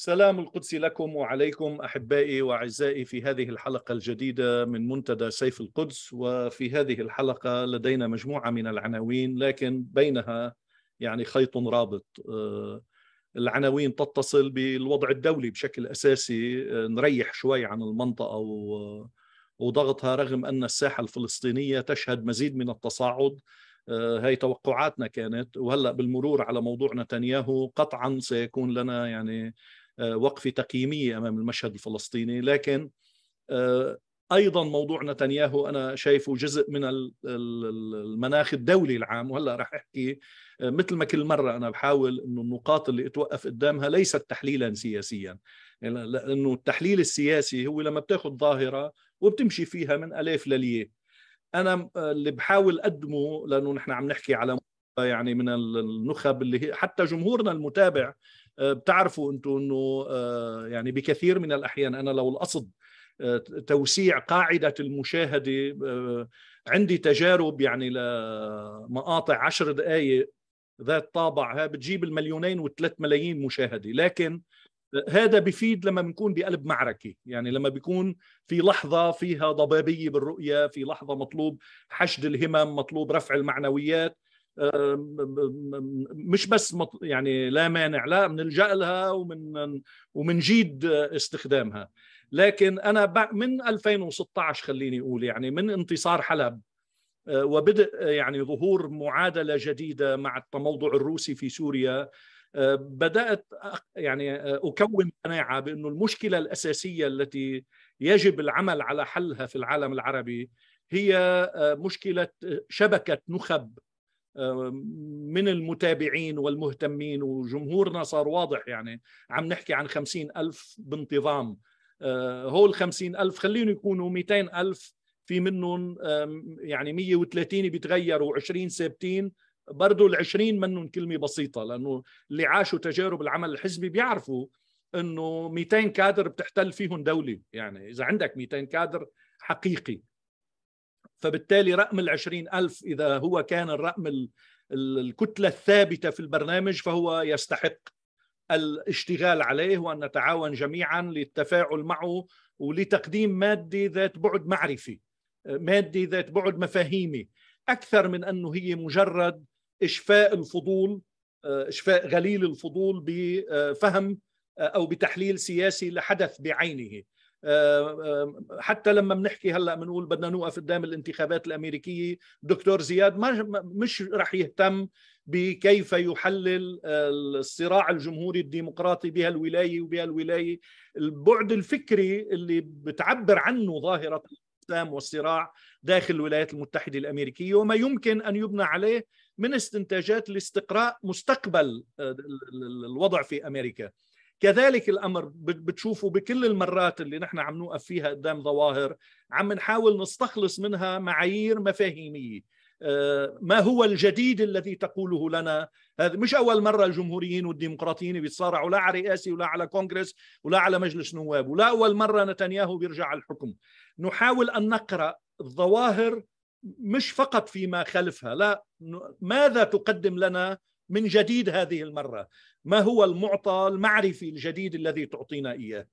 سلام القدس لكم وعليكم احبائي واعزائي في هذه الحلقه الجديده من منتدى سيف القدس وفي هذه الحلقه لدينا مجموعه من العناوين لكن بينها يعني خيط رابط آه، العناوين تتصل بالوضع الدولي بشكل اساسي آه، نريح شوي عن المنطقه آه، وضغطها رغم ان الساحه الفلسطينيه تشهد مزيد من التصاعد هي توقعاتنا كانت وهلا بالمرور على موضوع نتنياهو قطعا سيكون لنا يعني آه، وقفه تقييميه امام المشهد الفلسطيني لكن آه، ايضا موضوع نتنياهو انا شايفه جزء من المناخ الدولي العام وهلا رح احكي آه، مثل ما كل مره انا بحاول انه النقاط اللي اتوقف قدامها ليست تحليلا سياسيا يعني لانه التحليل السياسي هو لما بتاخذ ظاهره وبتمشي فيها من ألاف لليه انا اللي بحاول اقدمه لانه نحن عم نحكي على يعني من النخب اللي هي حتى جمهورنا المتابع آه، بتعرفوا انتم انه آه، يعني بكثير من الاحيان انا لو القصد آه، توسيع قاعده المشاهده عندي تجارب يعني لمقاطع عشر دقائق ذات ها بتجيب المليونين والثلاث ملايين مشاهده لكن هذا بفيد لما بنكون بقلب معركة يعني لما بيكون في لحظة فيها ضبابية بالرؤية في لحظة مطلوب حشد الهمم مطلوب رفع المعنويات آه، مش بس يعني لا مانع لا بنلجا لها ومن ومنجيد استخدامها لكن انا من 2016 خليني اقول يعني من انتصار حلب آه، وبدء آه، يعني ظهور معادله جديده مع التموضع الروسي في سوريا بدات يعني اكون قناعه بانه المشكله الاساسيه التي يجب العمل على حلها في العالم العربي هي مشكله شبكه نخب آه، من المتابعين والمهتمين وجمهورنا صار واضح يعني عم نحكي عن خمسين ألف بانتظام آه، هول خمسين ألف خليهم يكونوا 200 ألف في منهم يعني 130 بيتغيروا 20 ثابتين برضه ال 20 منهم كلمه بسيطه لانه اللي عاشوا تجارب العمل الحزبي بيعرفوا انه 200 كادر بتحتل فيهم دوله يعني اذا عندك 200 كادر حقيقي فبالتالي رقم العشرين ألف إذا هو كان الرقم الكتلة الثابتة في البرنامج فهو يستحق الاشتغال عليه وأن نتعاون جميعا للتفاعل معه ولتقديم مادة ذات بعد معرفي مادة ذات بعد مفاهيمي أكثر من أنه هي مجرد إشفاء الفضول إشفاء غليل الفضول بفهم أو بتحليل سياسي لحدث بعينه آه، آه، حتى لما بنحكي هلا بنقول بدنا نوقف قدام الانتخابات الامريكيه دكتور زياد ما مش رح يهتم بكيف يحلل آه، الصراع الجمهوري الديمقراطي بهالولايه وبهالولايه البعد الفكري اللي بتعبر عنه ظاهره الاقسام والصراع داخل الولايات المتحده الامريكيه وما يمكن ان يبنى عليه من استنتاجات لاستقراء مستقبل الوضع في امريكا كذلك الامر بتشوفوا بكل المرات اللي نحن عم نوقف فيها قدام ظواهر عم نحاول نستخلص منها معايير مفاهيميه آه، ما هو الجديد الذي تقوله لنا هذا مش اول مره الجمهوريين والديمقراطيين بيتصارعوا لا على رئاسي ولا على كونغرس ولا على مجلس نواب ولا اول مره نتنياهو بيرجع على الحكم نحاول ان نقرا الظواهر مش فقط فيما خلفها لا ماذا تقدم لنا من جديد هذه المرة ما هو المعطى المعرفي الجديد الذي تعطينا إياه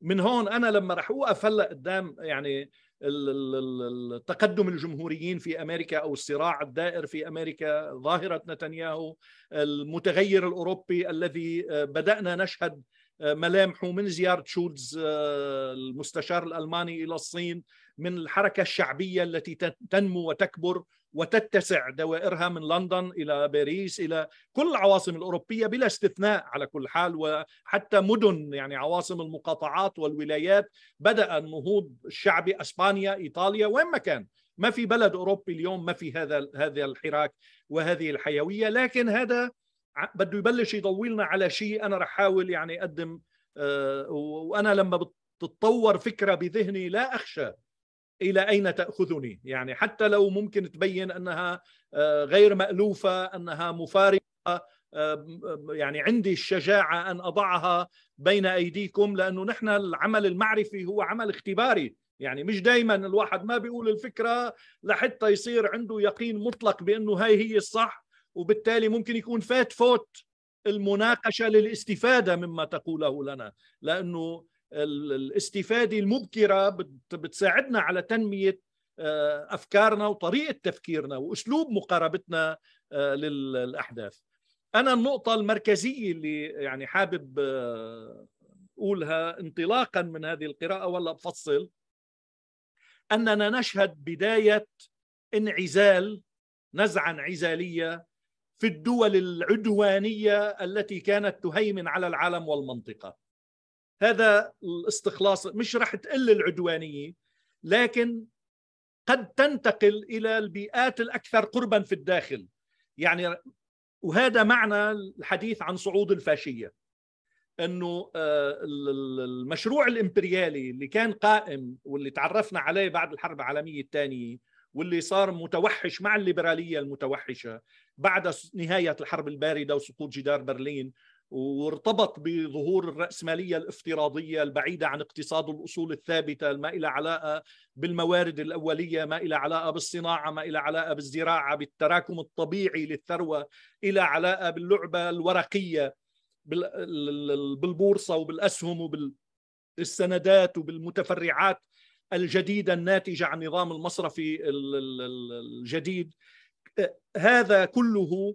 من هون أنا لما رح أوقف هلأ قدام يعني التقدم الجمهوريين في امريكا او الصراع الدائر في امريكا ظاهره نتنياهو المتغير الاوروبي الذي آه، بدانا نشهد آه، ملامحه من زياره شولز آه، المستشار الالماني الى الصين من الحركه الشعبيه التي تنمو وتكبر وتتسع دوائرها من لندن الى باريس الى كل العواصم الاوروبيه بلا استثناء على كل حال وحتى مدن يعني عواصم المقاطعات والولايات بدا النهوض الشعبي اسبانيا ايطاليا وين ما كان ما في بلد اوروبي اليوم ما في هذا هذا الحراك وهذه الحيويه لكن هذا بده يبلش يضوي لنا على شيء انا رح احاول يعني اقدم آه، وانا لما بتتطور فكره بذهني لا اخشى الى اين تاخذني يعني حتى لو ممكن تبين انها آه، غير مالوفه انها مفارقه آه، يعني عندي الشجاعه ان اضعها بين ايديكم لانه نحن العمل المعرفي هو عمل اختباري يعني مش دائما الواحد ما بيقول الفكره لحتى يصير عنده يقين مطلق بانه هاي هي الصح وبالتالي ممكن يكون فات فوت المناقشه للاستفاده مما تقوله لنا لانه الاستفاده المبكره بتساعدنا على تنميه آه، افكارنا وطريقه تفكيرنا واسلوب مقاربتنا آه، للاحداث انا النقطه المركزيه اللي يعني حابب آه، اقولها انطلاقا من هذه القراءه ولا بفصل اننا نشهد بدايه انعزال نزعه انعزاليه في الدول العدوانيه التي كانت تهيمن على العالم والمنطقه هذا الاستخلاص مش راح تقل العدوانيه لكن قد تنتقل الى البيئات الاكثر قربا في الداخل يعني وهذا معنى الحديث عن صعود الفاشيه انه آه، المشروع الامبريالي اللي كان قائم واللي تعرفنا عليه بعد الحرب العالميه الثانيه واللي صار متوحش مع الليبراليه المتوحشه بعد نهايه الحرب البارده وسقوط جدار برلين وارتبط بظهور الرأسمالية الافتراضية البعيدة عن اقتصاد الأصول الثابتة ما إلى علاقة بالموارد الأولية ما إلى علاقة بالصناعة ما إلى علاقة بالزراعة بالتراكم الطبيعي للثروة إلى علاقة باللعبة الورقية بالبورصة وبالأسهم وبالسندات وبالمتفرعات الجديدة الناتجة عن النظام المصرفي الجديد هذا كله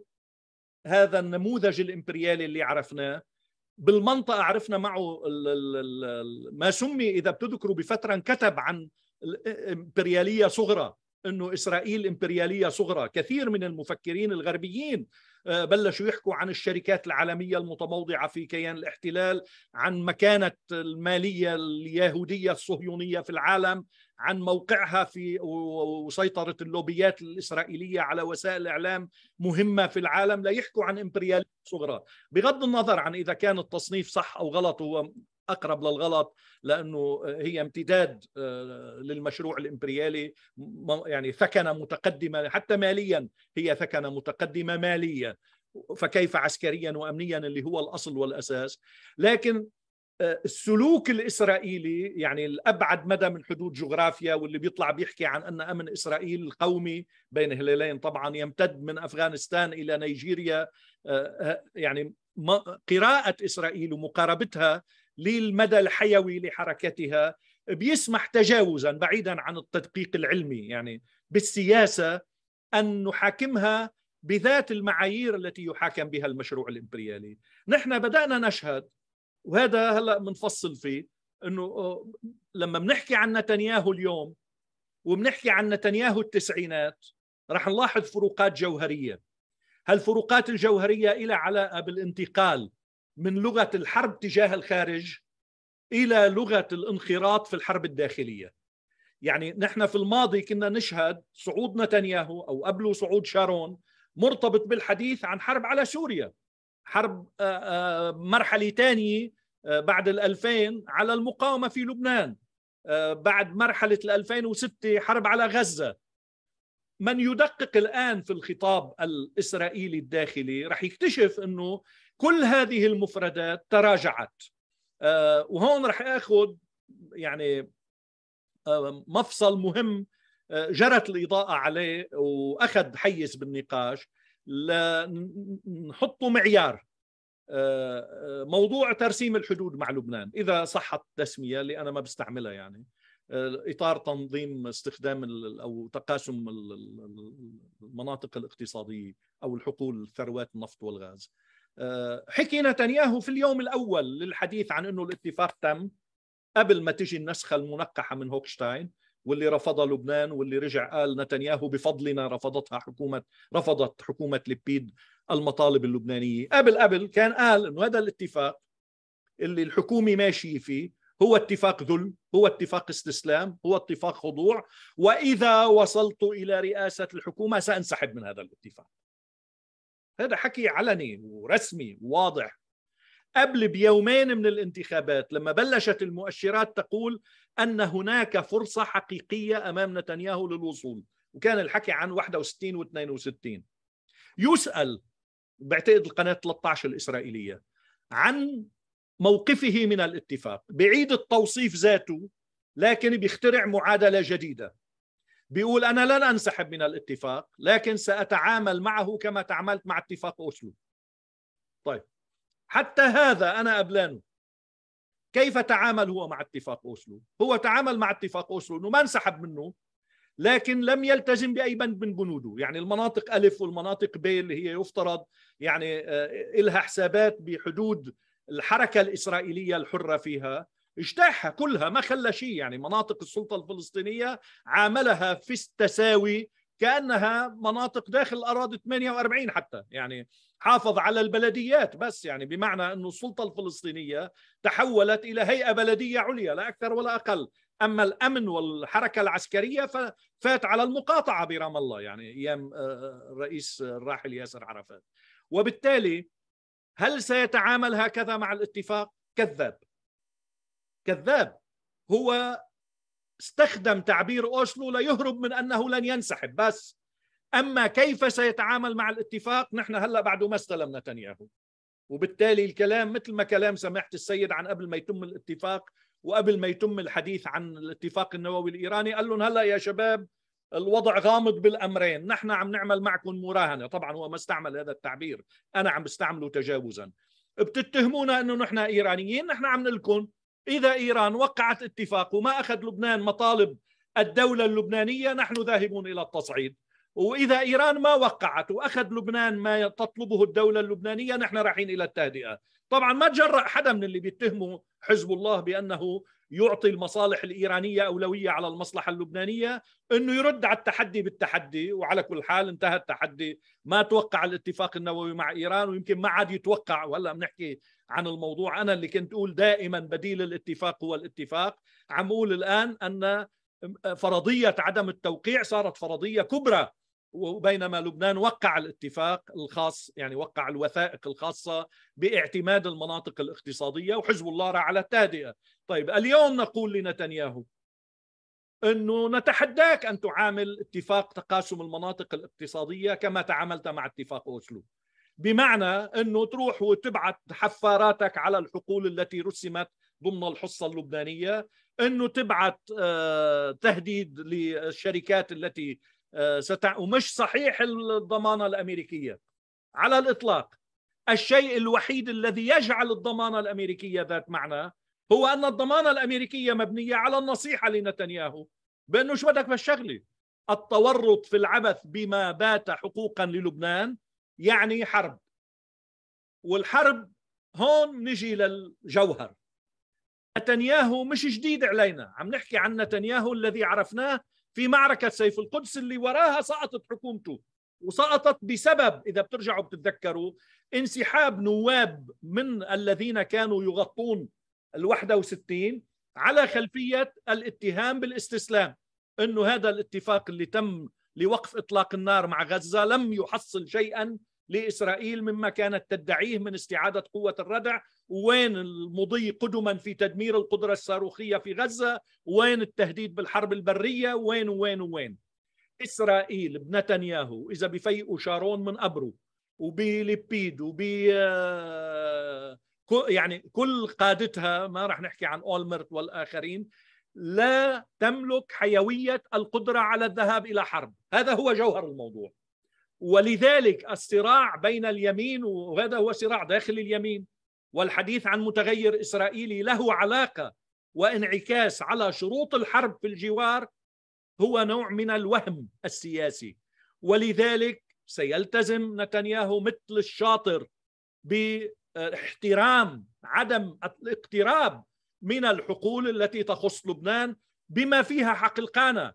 هذا النموذج الامبريالي اللي عرفناه بالمنطقه عرفنا معه ما سمي اذا بتذكروا بفتره انكتب عن امبرياليه صغرى انه اسرائيل امبرياليه صغرى كثير من المفكرين الغربيين آه، بلشوا يحكوا عن الشركات العالمية المتموضعة في كيان الاحتلال عن مكانة المالية اليهودية الصهيونية في العالم عن موقعها في وسيطرة اللوبيات الإسرائيلية على وسائل إعلام مهمة في العالم لا يحكوا عن إمبريالية صغرى بغض النظر عن إذا كان التصنيف صح أو غلط هو اقرب للغلط لانه هي امتداد آه، للمشروع الامبريالي يعني ثكنه متقدمه حتى ماليا هي ثكنه متقدمه ماليا فكيف عسكريا وامنيا اللي هو الاصل والاساس لكن آه، السلوك الاسرائيلي يعني الابعد مدى من حدود جغرافيا واللي بيطلع بيحكي عن ان امن اسرائيل القومي بين هلالين طبعا يمتد من افغانستان الى نيجيريا آه، يعني قراءه اسرائيل ومقاربتها للمدى الحيوي لحركتها بيسمح تجاوزا بعيدا عن التدقيق العلمي يعني بالسياسه ان نحاكمها بذات المعايير التي يحاكم بها المشروع الامبريالي نحن بدانا نشهد وهذا هلا بنفصل فيه انه أه، لما بنحكي عن نتنياهو اليوم وبنحكي عن نتنياهو التسعينات رح نلاحظ فروقات جوهريه هالفروقات الجوهريه إلى علاقه بالانتقال من لغه الحرب تجاه الخارج الى لغه الانخراط في الحرب الداخليه. يعني نحن في الماضي كنا نشهد صعود نتنياهو او قبله صعود شارون مرتبط بالحديث عن حرب على سوريا حرب آه، آه، مرحلة ثانية آه، بعد الألفين على المقاومة في لبنان بعد مرحلة الألفين وستة حرب على غزة من يدقق الآن في الخطاب الإسرائيلي الداخلي رح يكتشف أنه كل هذه المفردات تراجعت آه، وهون رح أخذ يعني آه، مفصل مهم آه، جرت الإضاءة عليه وأخذ حيز بالنقاش لنحطه معيار موضوع ترسيم الحدود مع لبنان إذا صحت التسمية اللي أنا ما بستعملها يعني اطار تنظيم استخدام او تقاسم المناطق الاقتصاديه او الحقول ثروات النفط والغاز. آه، حكي نتنياهو في اليوم الاول للحديث عن انه الاتفاق تم قبل ما تجي النسخه المنقحه من هوكشتاين واللي رفضها لبنان واللي رجع قال نتنياهو بفضلنا رفضتها حكومه رفضت حكومه لبيد المطالب اللبنانيه قبل قبل كان قال انه هذا الاتفاق اللي الحكومه ماشيه فيه هو اتفاق ذل هو اتفاق استسلام هو اتفاق خضوع وإذا وصلت إلى رئاسة الحكومة سأنسحب من هذا الاتفاق هذا حكي علني ورسمي وواضح قبل بيومين من الانتخابات لما بلشت المؤشرات تقول أن هناك فرصة حقيقية أمام نتنياهو للوصول وكان الحكي عن 61 و 62 يسأل بعتقد القناة 13 الإسرائيلية عن موقفه من الاتفاق بعيد التوصيف ذاته لكن بيخترع معادلة جديدة بيقول أنا لن أنسحب من الاتفاق لكن سأتعامل معه كما تعاملت مع اتفاق أوسلو طيب حتى هذا أنا أبلانه كيف تعامل هو مع اتفاق أوسلو هو تعامل مع اتفاق أوسلو أنه ما انسحب منه لكن لم يلتزم بأي بند من بنوده يعني المناطق ألف والمناطق ب اللي هي يفترض يعني آه، إلها حسابات بحدود الحركة الإسرائيلية الحرة فيها اجتاحها كلها ما خلى شيء يعني مناطق السلطة الفلسطينية عاملها في التساوي كأنها مناطق داخل الأراضي 48 حتى يعني حافظ على البلديات بس يعني بمعنى أن السلطة الفلسطينية تحولت إلى هيئة بلدية عليا لا أكثر ولا أقل أما الأمن والحركة العسكرية فات على المقاطعة برام الله يعني أيام آه، آه، الرئيس الراحل ياسر عرفات وبالتالي هل سيتعامل هكذا مع الاتفاق؟ كذاب كذاب هو استخدم تعبير اوسلو ليهرب من انه لن ينسحب بس اما كيف سيتعامل مع الاتفاق نحن هلا بعد ما استلم نتنياهو وبالتالي الكلام مثل ما كلام سماحه السيد عن قبل ما يتم الاتفاق وقبل ما يتم الحديث عن الاتفاق النووي الايراني قال لهم هلا يا شباب الوضع غامض بالامرين نحن عم نعمل معكم مراهنه طبعا هو ما استعمل هذا التعبير انا عم بستعمله تجاوزا بتتهمونا انه نحن ايرانيين نحن عم نلكم اذا ايران وقعت اتفاق وما اخذ لبنان مطالب الدوله اللبنانيه نحن ذاهبون الى التصعيد واذا ايران ما وقعت واخذ لبنان ما تطلبه الدوله اللبنانيه نحن رايحين الى التهدئه طبعا ما تجرأ حدا من اللي بيتهموا حزب الله بانه يعطي المصالح الايرانيه اولويه على المصلحه اللبنانيه انه يرد على التحدي بالتحدي وعلى كل حال انتهى التحدي ما توقع الاتفاق النووي مع ايران ويمكن ما عاد يتوقع وهلا بنحكي عن الموضوع انا اللي كنت اقول دائما بديل الاتفاق هو الاتفاق عم اقول الان ان فرضيه عدم التوقيع صارت فرضيه كبرى وبينما لبنان وقع الاتفاق الخاص يعني وقع الوثائق الخاصة باعتماد المناطق الاقتصادية وحزب الله راح على التهدئة طيب اليوم نقول لنتنياهو أنه نتحداك أن تعامل اتفاق تقاسم المناطق الاقتصادية كما تعاملت مع اتفاق أوسلو بمعنى أنه تروح وتبعت حفاراتك على الحقول التي رسمت ضمن الحصة اللبنانية أنه تبعت آه، تهديد للشركات التي آه، ستع... ومش صحيح الضمانه الامريكيه على الاطلاق الشيء الوحيد الذي يجعل الضمانه الامريكيه ذات معنى هو ان الضمانه الامريكيه مبنيه على النصيحه لنتنياهو بانه شو بدك بالشغله التورط في العبث بما بات حقوقا للبنان يعني حرب والحرب هون نجي للجوهر نتنياهو مش جديد علينا عم نحكي عن نتنياهو الذي عرفناه في معركة سيف القدس اللي وراها سقطت حكومته وسقطت بسبب إذا بترجعوا بتتذكروا انسحاب نواب من الذين كانوا يغطون ال 61 على خلفية الاتهام بالاستسلام انه هذا الاتفاق اللي تم لوقف اطلاق النار مع غزه لم يحصل شيئا لاسرائيل مما كانت تدعيه من استعاده قوه الردع، وين المضي قدما في تدمير القدره الصاروخيه في غزه، وين التهديد بالحرب البريه، وين وين وين. اسرائيل بنتنياهو اذا بفيقوا شارون من قبره وبليبيد وب آه، يعني كل قادتها ما راح نحكي عن اولمرت والاخرين لا تملك حيويه القدره على الذهاب الى حرب، هذا هو جوهر الموضوع. ولذلك الصراع بين اليمين وهذا هو صراع داخل اليمين والحديث عن متغير اسرائيلي له علاقه وانعكاس على شروط الحرب في الجوار هو نوع من الوهم السياسي ولذلك سيلتزم نتنياهو مثل الشاطر باحترام عدم الاقتراب من الحقول التي تخص لبنان بما فيها حقلقانه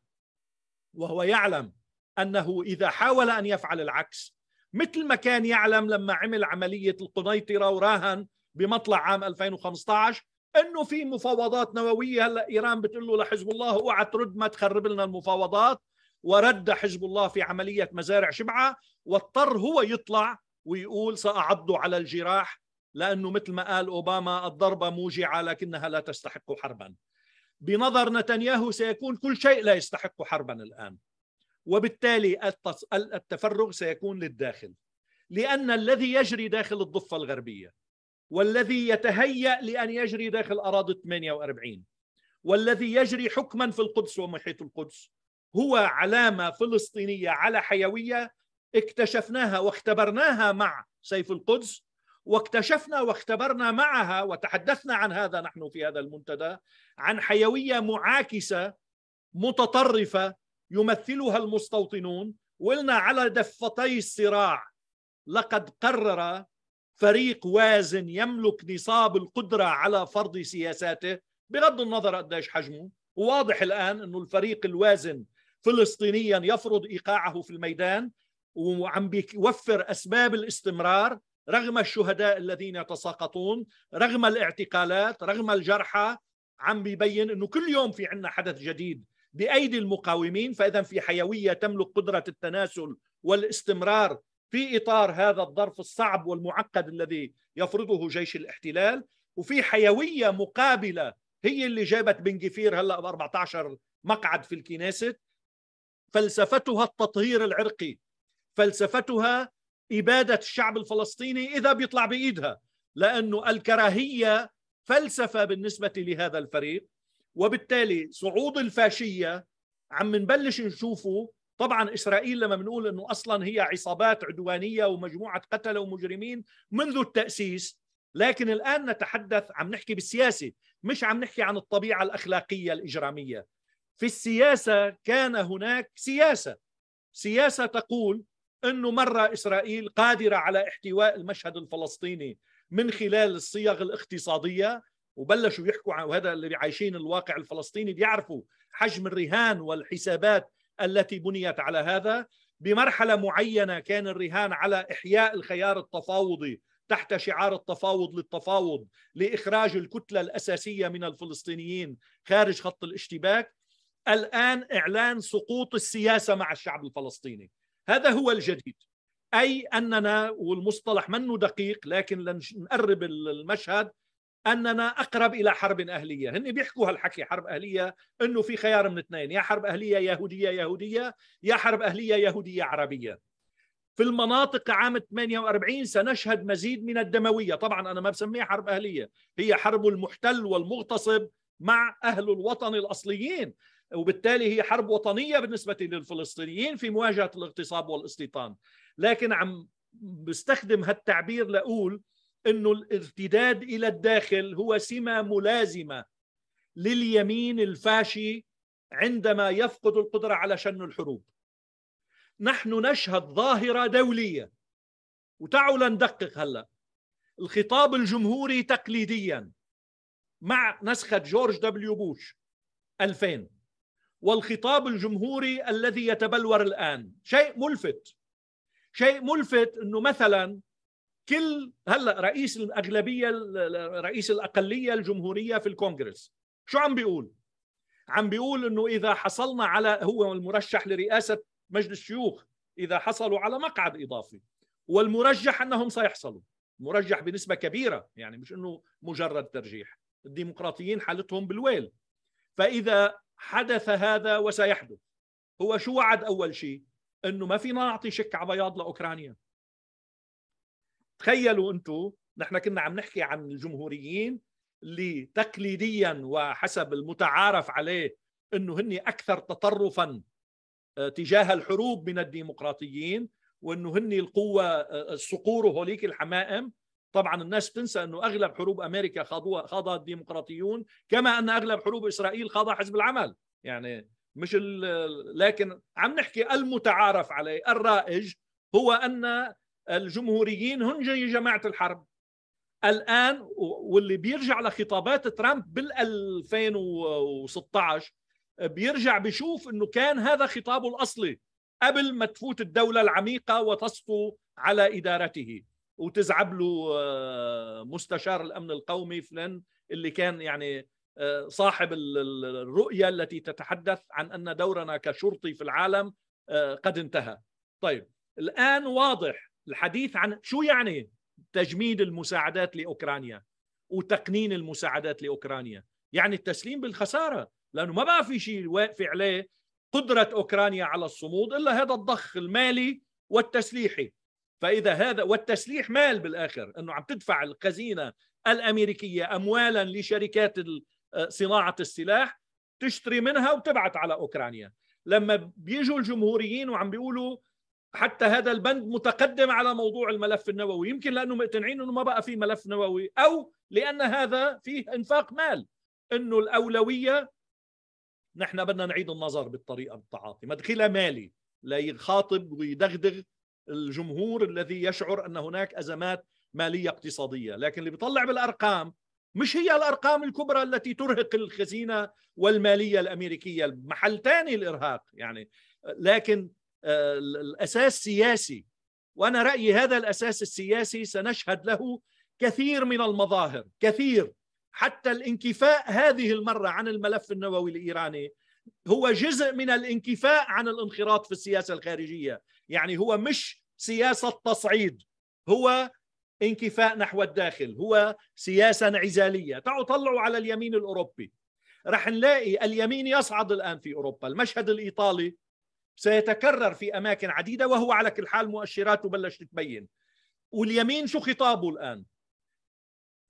وهو يعلم أنه إذا حاول أن يفعل العكس مثل ما كان يعلم لما عمل عملية القنيطرة وراهن بمطلع عام 2015 انه في مفاوضات نوويه هلا ايران بتقول له لحزب الله اوعى ترد ما تخرب لنا المفاوضات ورد حزب الله في عمليه مزارع شبعه واضطر هو يطلع ويقول ساعض على الجراح لانه مثل ما قال اوباما الضربه موجعه لكنها لا تستحق حربا بنظر نتنياهو سيكون كل شيء لا يستحق حربا الان وبالتالي التفرغ سيكون للداخل لأن الذي يجري داخل الضفة الغربية والذي يتهيأ لأن يجري داخل أراضي 48 والذي يجري حكما في القدس ومحيط القدس هو علامة فلسطينية على حيوية اكتشفناها واختبرناها مع سيف القدس واكتشفنا واختبرنا معها وتحدثنا عن هذا نحن في هذا المنتدى عن حيوية معاكسة متطرفة يمثلها المستوطنون وقلنا على دفتي الصراع لقد قرر فريق وازن يملك نصاب القدرة على فرض سياساته بغض النظر قديش حجمه وواضح الآن أنه الفريق الوازن فلسطينيا يفرض إيقاعه في الميدان وعم بيوفر أسباب الاستمرار رغم الشهداء الذين يتساقطون رغم الاعتقالات رغم الجرحى عم بيبين أنه كل يوم في عنا حدث جديد بايدي المقاومين فاذا في حيويه تملك قدره التناسل والاستمرار في اطار هذا الظرف الصعب والمعقد الذي يفرضه جيش الاحتلال وفي حيويه مقابله هي اللي جابت بن جفير هلا ب 14 مقعد في الكنيست فلسفتها التطهير العرقي فلسفتها اباده الشعب الفلسطيني اذا بيطلع بايدها لانه الكراهيه فلسفه بالنسبه لهذا الفريق وبالتالي صعود الفاشيه عم نبلش نشوفه طبعا اسرائيل لما بنقول انه اصلا هي عصابات عدوانيه ومجموعه قتله ومجرمين منذ التاسيس لكن الان نتحدث عم نحكي بالسياسه مش عم نحكي عن الطبيعه الاخلاقيه الاجراميه في السياسه كان هناك سياسه سياسه تقول انه مره اسرائيل قادره على احتواء المشهد الفلسطيني من خلال الصيغ الاقتصاديه وبلشوا يحكوا وهذا اللي عايشين الواقع الفلسطيني بيعرفوا حجم الرهان والحسابات التي بنيت على هذا بمرحلة معينة كان الرهان على إحياء الخيار التفاوضي تحت شعار التفاوض للتفاوض لإخراج الكتلة الأساسية من الفلسطينيين خارج خط الاشتباك الآن إعلان سقوط السياسة مع الشعب الفلسطيني هذا هو الجديد أي أننا والمصطلح منه دقيق لكن لنقرب المشهد اننا اقرب الى حرب اهليه، هن بيحكوا هالحكي حرب اهليه انه في خيار من اثنين، يا حرب اهليه يهوديه يهوديه، يا حرب اهليه يهوديه عربيه. في المناطق عام 48 سنشهد مزيد من الدمويه، طبعا انا ما بسميها حرب اهليه، هي حرب المحتل والمغتصب مع اهل الوطن الاصليين، وبالتالي هي حرب وطنيه بالنسبه للفلسطينيين في مواجهه الاغتصاب والاستيطان، لكن عم بستخدم هالتعبير لاقول أن الارتداد إلى الداخل هو سمة ملازمة لليمين الفاشي عندما يفقد القدرة على شن الحروب نحن نشهد ظاهرة دولية وتعالوا لندقق هلا الخطاب الجمهوري تقليديا مع نسخة جورج دبليو بوش 2000 والخطاب الجمهوري الذي يتبلور الآن شيء ملفت شيء ملفت أنه مثلا كل هلا رئيس الاغلبيه رئيس الاقليه الجمهوريه في الكونغرس شو عم بيقول؟ عم بيقول انه اذا حصلنا على هو المرشح لرئاسه مجلس الشيوخ اذا حصلوا على مقعد اضافي والمرجح انهم سيحصلوا مرجح بنسبه كبيره يعني مش انه مجرد ترجيح الديمقراطيين حالتهم بالويل فاذا حدث هذا وسيحدث هو شو وعد اول شيء انه ما فينا نعطي شك على بياض لاوكرانيا تخيلوا انتم نحن كنا عم نحكي عن الجمهوريين اللي تقليديا وحسب المتعارف عليه انه هن اكثر تطرفا آه، تجاه الحروب من الديمقراطيين وانه هن القوه آه، الصقور وهوليك الحمائم طبعا الناس بتنسى انه اغلب حروب امريكا خاضوها خاضها الديمقراطيون كما ان اغلب حروب اسرائيل خاضها حزب العمل يعني مش لكن عم نحكي المتعارف عليه الرائج هو ان الجمهوريين هن جاي جماعه الحرب الان واللي بيرجع لخطابات ترامب بال 2016 بيرجع بيشوف انه كان هذا خطابه الاصلي قبل ما تفوت الدوله العميقه وتسطو على ادارته وتزعب له آه، مستشار الامن القومي فلان اللي كان يعني آه، صاحب الرؤيه التي تتحدث عن ان دورنا كشرطي في العالم آه، قد انتهى. طيب الان واضح الحديث عن شو يعني تجميد المساعدات لاوكرانيا وتقنين المساعدات لاوكرانيا يعني التسليم بالخساره لانه ما بقى في شيء واقف عليه قدره اوكرانيا على الصمود الا هذا الضخ المالي والتسليحي فاذا هذا والتسليح مال بالاخر انه عم تدفع الخزينه الامريكيه اموالا لشركات صناعه السلاح تشتري منها وتبعت على اوكرانيا لما بيجوا الجمهوريين وعم بيقولوا حتى هذا البند متقدم على موضوع الملف النووي يمكن لانه مقتنعين انه ما بقى في ملف نووي او لان هذا فيه انفاق مال انه الاولويه نحن بدنا نعيد النظر بالطريقه بالتعاطي مدخله مالي ليخاطب ويدغدغ الجمهور الذي يشعر ان هناك ازمات ماليه اقتصاديه لكن اللي بيطلع بالارقام مش هي الارقام الكبرى التي ترهق الخزينه والماليه الامريكيه محل ثاني الارهاق يعني لكن الأساس سياسي وأنا رأيي هذا الأساس السياسي سنشهد له كثير من المظاهر كثير حتى الانكفاء هذه المرة عن الملف النووي الإيراني هو جزء من الانكفاء عن الانخراط في السياسة الخارجية يعني هو مش سياسة تصعيد هو انكفاء نحو الداخل هو سياسة انعزالية تعالوا طلعوا على اليمين الأوروبي رح نلاقي اليمين يصعد الآن في أوروبا المشهد الإيطالي سيتكرر في أماكن عديدة وهو على كل حال مؤشراته بلشت تبين واليمين شو خطابه الآن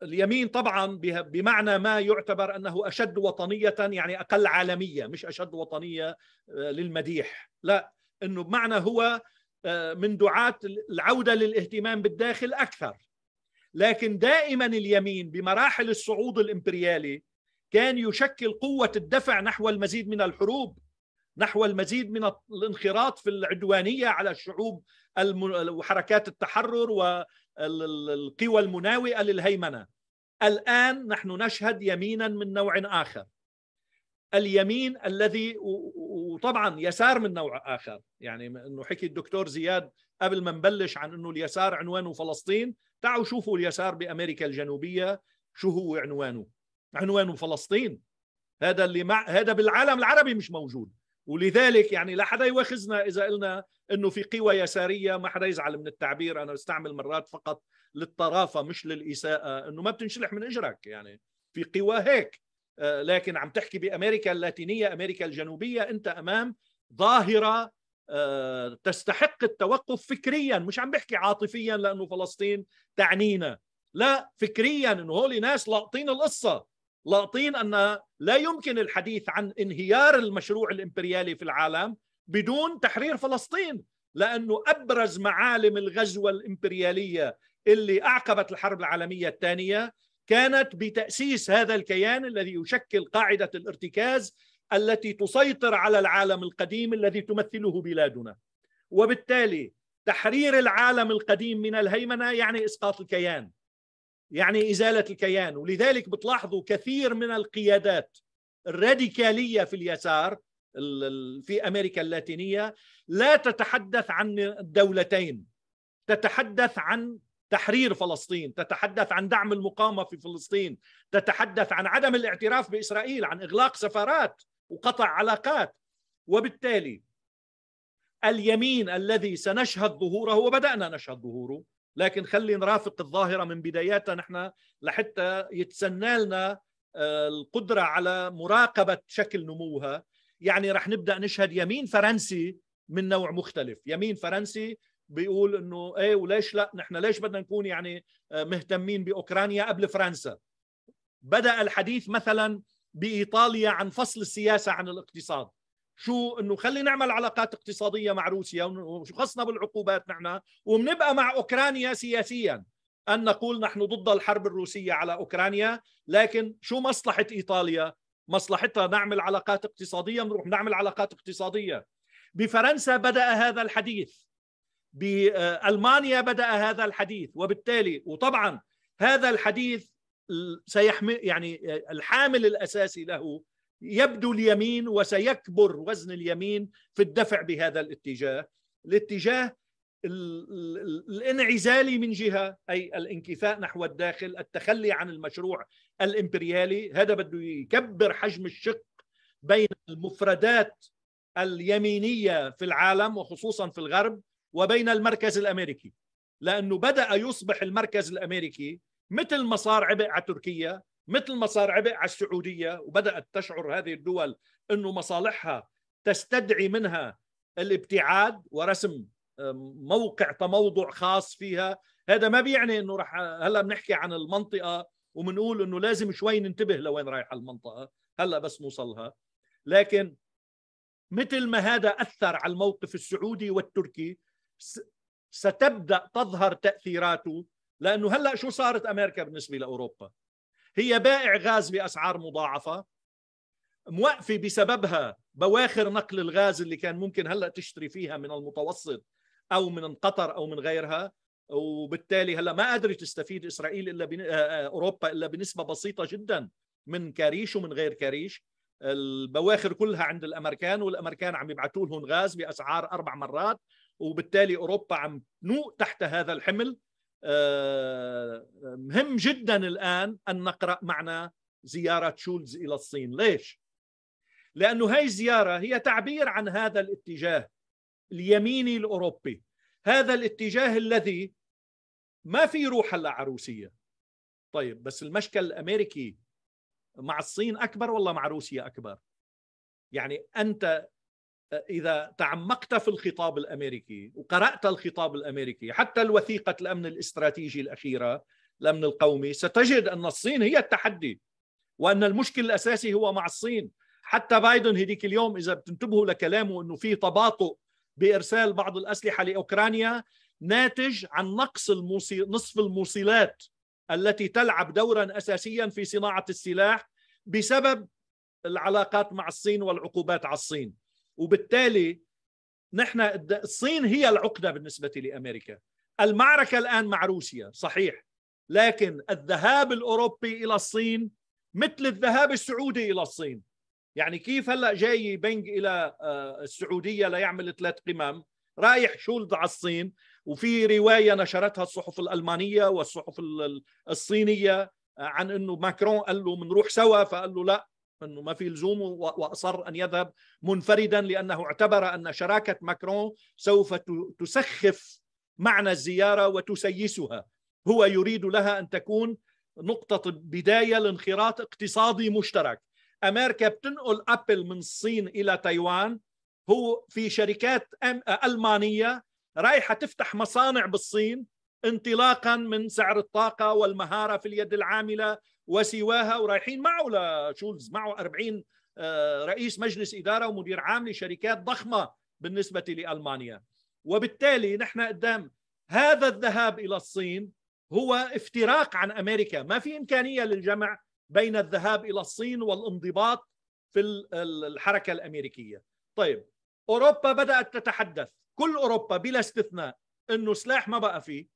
اليمين طبعا بمعنى ما يعتبر أنه أشد وطنية يعني أقل عالمية مش أشد وطنية آه، للمديح لا أنه بمعنى هو آه، من دعاة العودة للاهتمام بالداخل أكثر لكن دائما اليمين بمراحل الصعود الإمبريالي كان يشكل قوة الدفع نحو المزيد من الحروب نحو المزيد من الانخراط في العدوانية على الشعوب وحركات التحرر والقوى المناوئة للهيمنة الآن نحن نشهد يمينا من نوع آخر اليمين الذي وطبعا يسار من نوع آخر يعني أنه حكي الدكتور زياد قبل ما نبلش عن أنه اليسار عنوانه فلسطين تعوا شوفوا اليسار بأمريكا الجنوبية شو هو عنوانه عنوانه فلسطين هذا اللي مع هذا بالعالم العربي مش موجود ولذلك يعني لا حدا يواخذنا اذا قلنا انه في قوى يساريه ما حدا يزعل من التعبير انا بستعمل مرات فقط للطرافه مش للاساءه انه ما بتنشلح من اجرك يعني في قوى هيك آه، لكن عم تحكي بامريكا اللاتينيه امريكا الجنوبيه انت امام ظاهره آه، تستحق التوقف فكريا مش عم بحكي عاطفيا لانه فلسطين تعنينا لا فكريا انه هول ناس لاقطين القصه لاقطين ان لا يمكن الحديث عن انهيار المشروع الامبريالي في العالم بدون تحرير فلسطين لانه ابرز معالم الغزوه الامبرياليه اللي اعقبت الحرب العالميه الثانيه كانت بتاسيس هذا الكيان الذي يشكل قاعده الارتكاز التي تسيطر على العالم القديم الذي تمثله بلادنا وبالتالي تحرير العالم القديم من الهيمنه يعني اسقاط الكيان يعني إزالة الكيان ولذلك بتلاحظوا كثير من القيادات الراديكالية في اليسار في أمريكا اللاتينية لا تتحدث عن الدولتين تتحدث عن تحرير فلسطين تتحدث عن دعم المقاومة في فلسطين تتحدث عن عدم الاعتراف بإسرائيل عن إغلاق سفارات وقطع علاقات وبالتالي اليمين الذي سنشهد ظهوره وبدأنا نشهد ظهوره لكن خلي نرافق الظاهرة من بداياتها نحن لحتى يتسنى لنا آه، القدرة على مراقبة شكل نموها يعني رح نبدأ نشهد يمين فرنسي من نوع مختلف يمين فرنسي بيقول انه ايه وليش لا نحن ليش بدنا نكون يعني آه، مهتمين باوكرانيا قبل فرنسا بدا الحديث مثلا بايطاليا عن فصل السياسه عن الاقتصاد شو انه خلي نعمل علاقات اقتصاديه مع روسيا وخصنا بالعقوبات نحن وبنبقى مع اوكرانيا سياسيا ان نقول نحن ضد الحرب الروسيه على اوكرانيا لكن شو مصلحه ايطاليا مصلحتها نعمل علاقات اقتصاديه بنروح نعمل علاقات اقتصاديه بفرنسا بدا هذا الحديث بالمانيا بدا هذا الحديث وبالتالي وطبعا هذا الحديث سيحمي يعني الحامل الاساسي له يبدو اليمين وسيكبر وزن اليمين في الدفع بهذا الاتجاه الاتجاه الانعزالي من جهه اي الانكفاء نحو الداخل التخلي عن المشروع الامبريالي هذا بده يكبر حجم الشق بين المفردات اليمينيه في العالم وخصوصا في الغرب وبين المركز الامريكي لانه بدا يصبح المركز الامريكي مثل ما صار عبء على تركيا مثل ما صار عبء على السعوديه وبدات تشعر هذه الدول انه مصالحها تستدعي منها الابتعاد ورسم موقع تموضع خاص فيها هذا ما بيعني انه رح هلا بنحكي عن المنطقه وبنقول انه لازم شوي ننتبه لوين رايحه المنطقه هلا بس نوصلها لكن مثل ما هذا اثر على الموقف السعودي والتركي ستبدا تظهر تاثيراته لانه هلا شو صارت امريكا بالنسبه لاوروبا هي بائع غاز باسعار مضاعفه موقفه بسببها بواخر نقل الغاز اللي كان ممكن هلا تشتري فيها من المتوسط او من قطر او من غيرها وبالتالي هلا ما قادره تستفيد اسرائيل الا بن... اوروبا الا بنسبه بسيطه جدا من كاريش ومن غير كاريش البواخر كلها عند الامريكان والامريكان عم يبعثوا لهم غاز باسعار اربع مرات وبالتالي اوروبا عم تنوء تحت هذا الحمل آه، مهم جدا الآن أن نقرأ معنى زيارة شولز إلى الصين ليش؟ لأنه هاي الزيارة هي تعبير عن هذا الاتجاه اليميني الأوروبي هذا الاتجاه الذي ما في روح هلا عروسية طيب بس المشكل الأمريكي مع الصين أكبر ولا مع روسيا أكبر؟ يعني أنت اذا تعمقت في الخطاب الامريكي وقرات الخطاب الامريكي حتى الوثيقه الامن الاستراتيجي الاخيره الامن القومي ستجد ان الصين هي التحدي وان المشكل الاساسي هو مع الصين حتى بايدن هذيك اليوم اذا بتنتبهوا لكلامه انه في تباطؤ بارسال بعض الاسلحه لاوكرانيا ناتج عن نقص الموصي... نصف الموصلات التي تلعب دورا اساسيا في صناعه السلاح بسبب العلاقات مع الصين والعقوبات على الصين وبالتالي نحن الصين هي العقده بالنسبه لامريكا المعركه الان مع روسيا صحيح لكن الذهاب الاوروبي الى الصين مثل الذهاب السعودي الى الصين يعني كيف هلا جاي بنج الى آه، السعوديه ليعمل ثلاث قمم رايح شولد على الصين وفي روايه نشرتها الصحف الالمانيه والصحف الصينيه آه، عن انه ماكرون قال له بنروح سوا فقال له لا انه ما في لزوم واصر ان يذهب منفردا لانه اعتبر ان شراكه ماكرون سوف تسخف معنى الزياره وتسيسها هو يريد لها ان تكون نقطه بدايه لانخراط اقتصادي مشترك امريكا بتنقل ابل من الصين الى تايوان هو في شركات المانيه رايحه تفتح مصانع بالصين انطلاقا من سعر الطاقه والمهاره في اليد العامله وسواها ورايحين معه لشولز معه 40 آه، رئيس مجلس إدارة ومدير عام لشركات ضخمة بالنسبة لألمانيا وبالتالي نحن قدام هذا الذهاب إلى الصين هو افتراق عن أمريكا ما في إمكانية للجمع بين الذهاب إلى الصين والانضباط في الحركة الأمريكية طيب أوروبا بدأت تتحدث كل أوروبا بلا استثناء أنه سلاح ما بقى فيه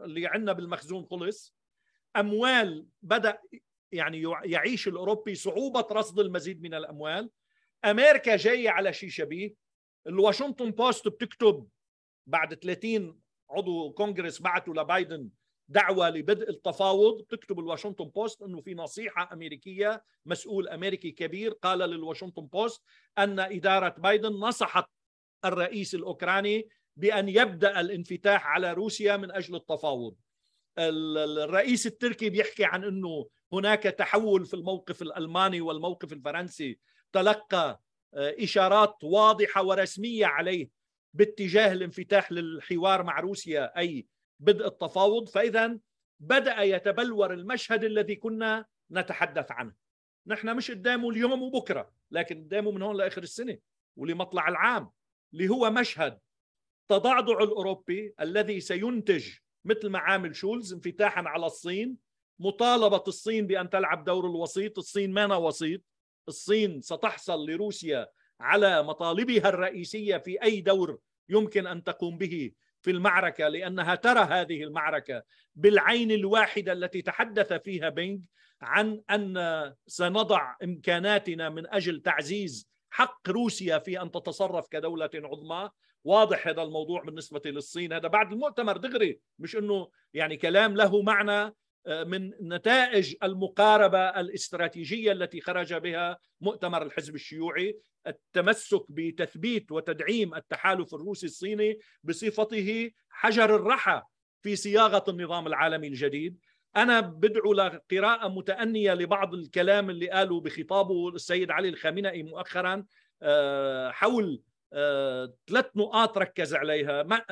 اللي عندنا بالمخزون خلص اموال بدا يعني يعيش الاوروبي صعوبه رصد المزيد من الاموال امريكا جايه على شيء شبيه الواشنطن بوست بتكتب بعد 30 عضو كونغرس بعتوا لبايدن دعوة لبدء التفاوض بتكتب الواشنطن بوست أنه في نصيحة أمريكية مسؤول أمريكي كبير قال للواشنطن بوست أن إدارة بايدن نصحت الرئيس الأوكراني بأن يبدأ الانفتاح على روسيا من أجل التفاوض الرئيس التركي بيحكي عن انه هناك تحول في الموقف الالماني والموقف الفرنسي تلقى آه، اشارات واضحه ورسميه عليه باتجاه الانفتاح للحوار مع روسيا اي بدء التفاوض فاذا بدا يتبلور المشهد الذي كنا نتحدث عنه نحن مش قدامه اليوم وبكره لكن قدامه من هون لاخر السنه ولمطلع العام اللي هو مشهد تضعضع الاوروبي الذي سينتج مثل ما عامل شولز انفتاحا على الصين مطالبة الصين بأن تلعب دور الوسيط الصين مانا وسيط الصين ستحصل لروسيا على مطالبها الرئيسية في أي دور يمكن أن تقوم به في المعركة لأنها ترى هذه المعركة بالعين الواحدة التي تحدث فيها بينغ عن أن سنضع إمكاناتنا من أجل تعزيز حق روسيا في أن تتصرف كدولة عظمى واضح هذا الموضوع بالنسبه للصين هذا بعد المؤتمر دغري مش انه يعني كلام له معنى آه، من نتائج المقاربه الاستراتيجيه التي خرج بها مؤتمر الحزب الشيوعي التمسك بتثبيت وتدعيم التحالف الروسي الصيني بصفته حجر الرحى في صياغه النظام العالمي الجديد انا بدعو لقراءه متانيه لبعض الكلام اللي قاله بخطابه السيد علي الخامنئي مؤخرا آه، حول ثلاث نقاط ركز عليها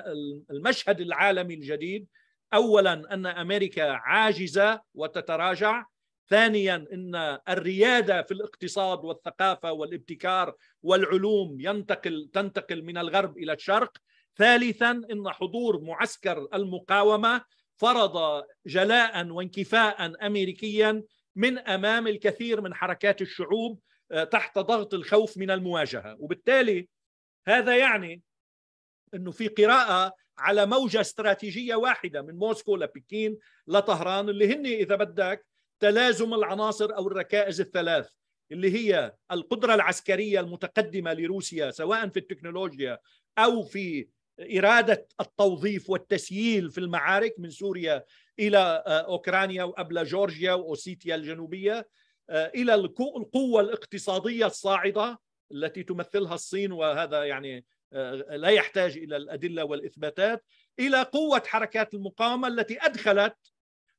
المشهد العالمي الجديد اولا ان امريكا عاجزه وتتراجع ثانيا ان الرياده في الاقتصاد والثقافه والابتكار والعلوم ينتقل تنتقل من الغرب الى الشرق ثالثا ان حضور معسكر المقاومه فرض جلاء وانكفاء امريكيا من امام الكثير من حركات الشعوب آه، تحت ضغط الخوف من المواجهه وبالتالي هذا يعني انه في قراءه على موجه استراتيجيه واحده من موسكو لبكين لطهران اللي هن اذا بدك تلازم العناصر او الركائز الثلاث اللي هي القدره العسكريه المتقدمه لروسيا سواء في التكنولوجيا او في اراده التوظيف والتسييل في المعارك من سوريا الى آه، اوكرانيا وقبل جورجيا واوسيتيا الجنوبيه آه، الى القوه الاقتصاديه الصاعده التي تمثلها الصين وهذا يعني آه، لا يحتاج الى الادله والاثباتات الى قوه حركات المقاومه التي ادخلت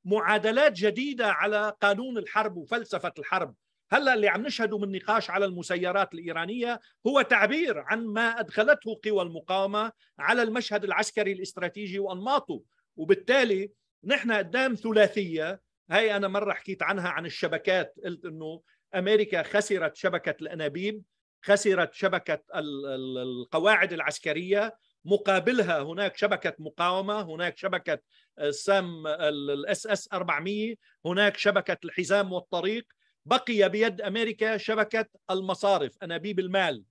معادلات جديده على قانون الحرب وفلسفه الحرب هلا اللي عم نشهده من نقاش على المسيرات الايرانيه هو تعبير عن ما ادخلته قوى المقاومه على المشهد العسكري الاستراتيجي وانماطه وبالتالي نحن قدام ثلاثيه هي انا مره حكيت عنها عن الشبكات قلت انه امريكا خسرت شبكه الانابيب خسرت شبكه القواعد العسكريه مقابلها هناك شبكه مقاومه هناك شبكه آه، سام الاس اس 400 هناك شبكه الحزام والطريق بقي بيد امريكا شبكه المصارف انابيب المال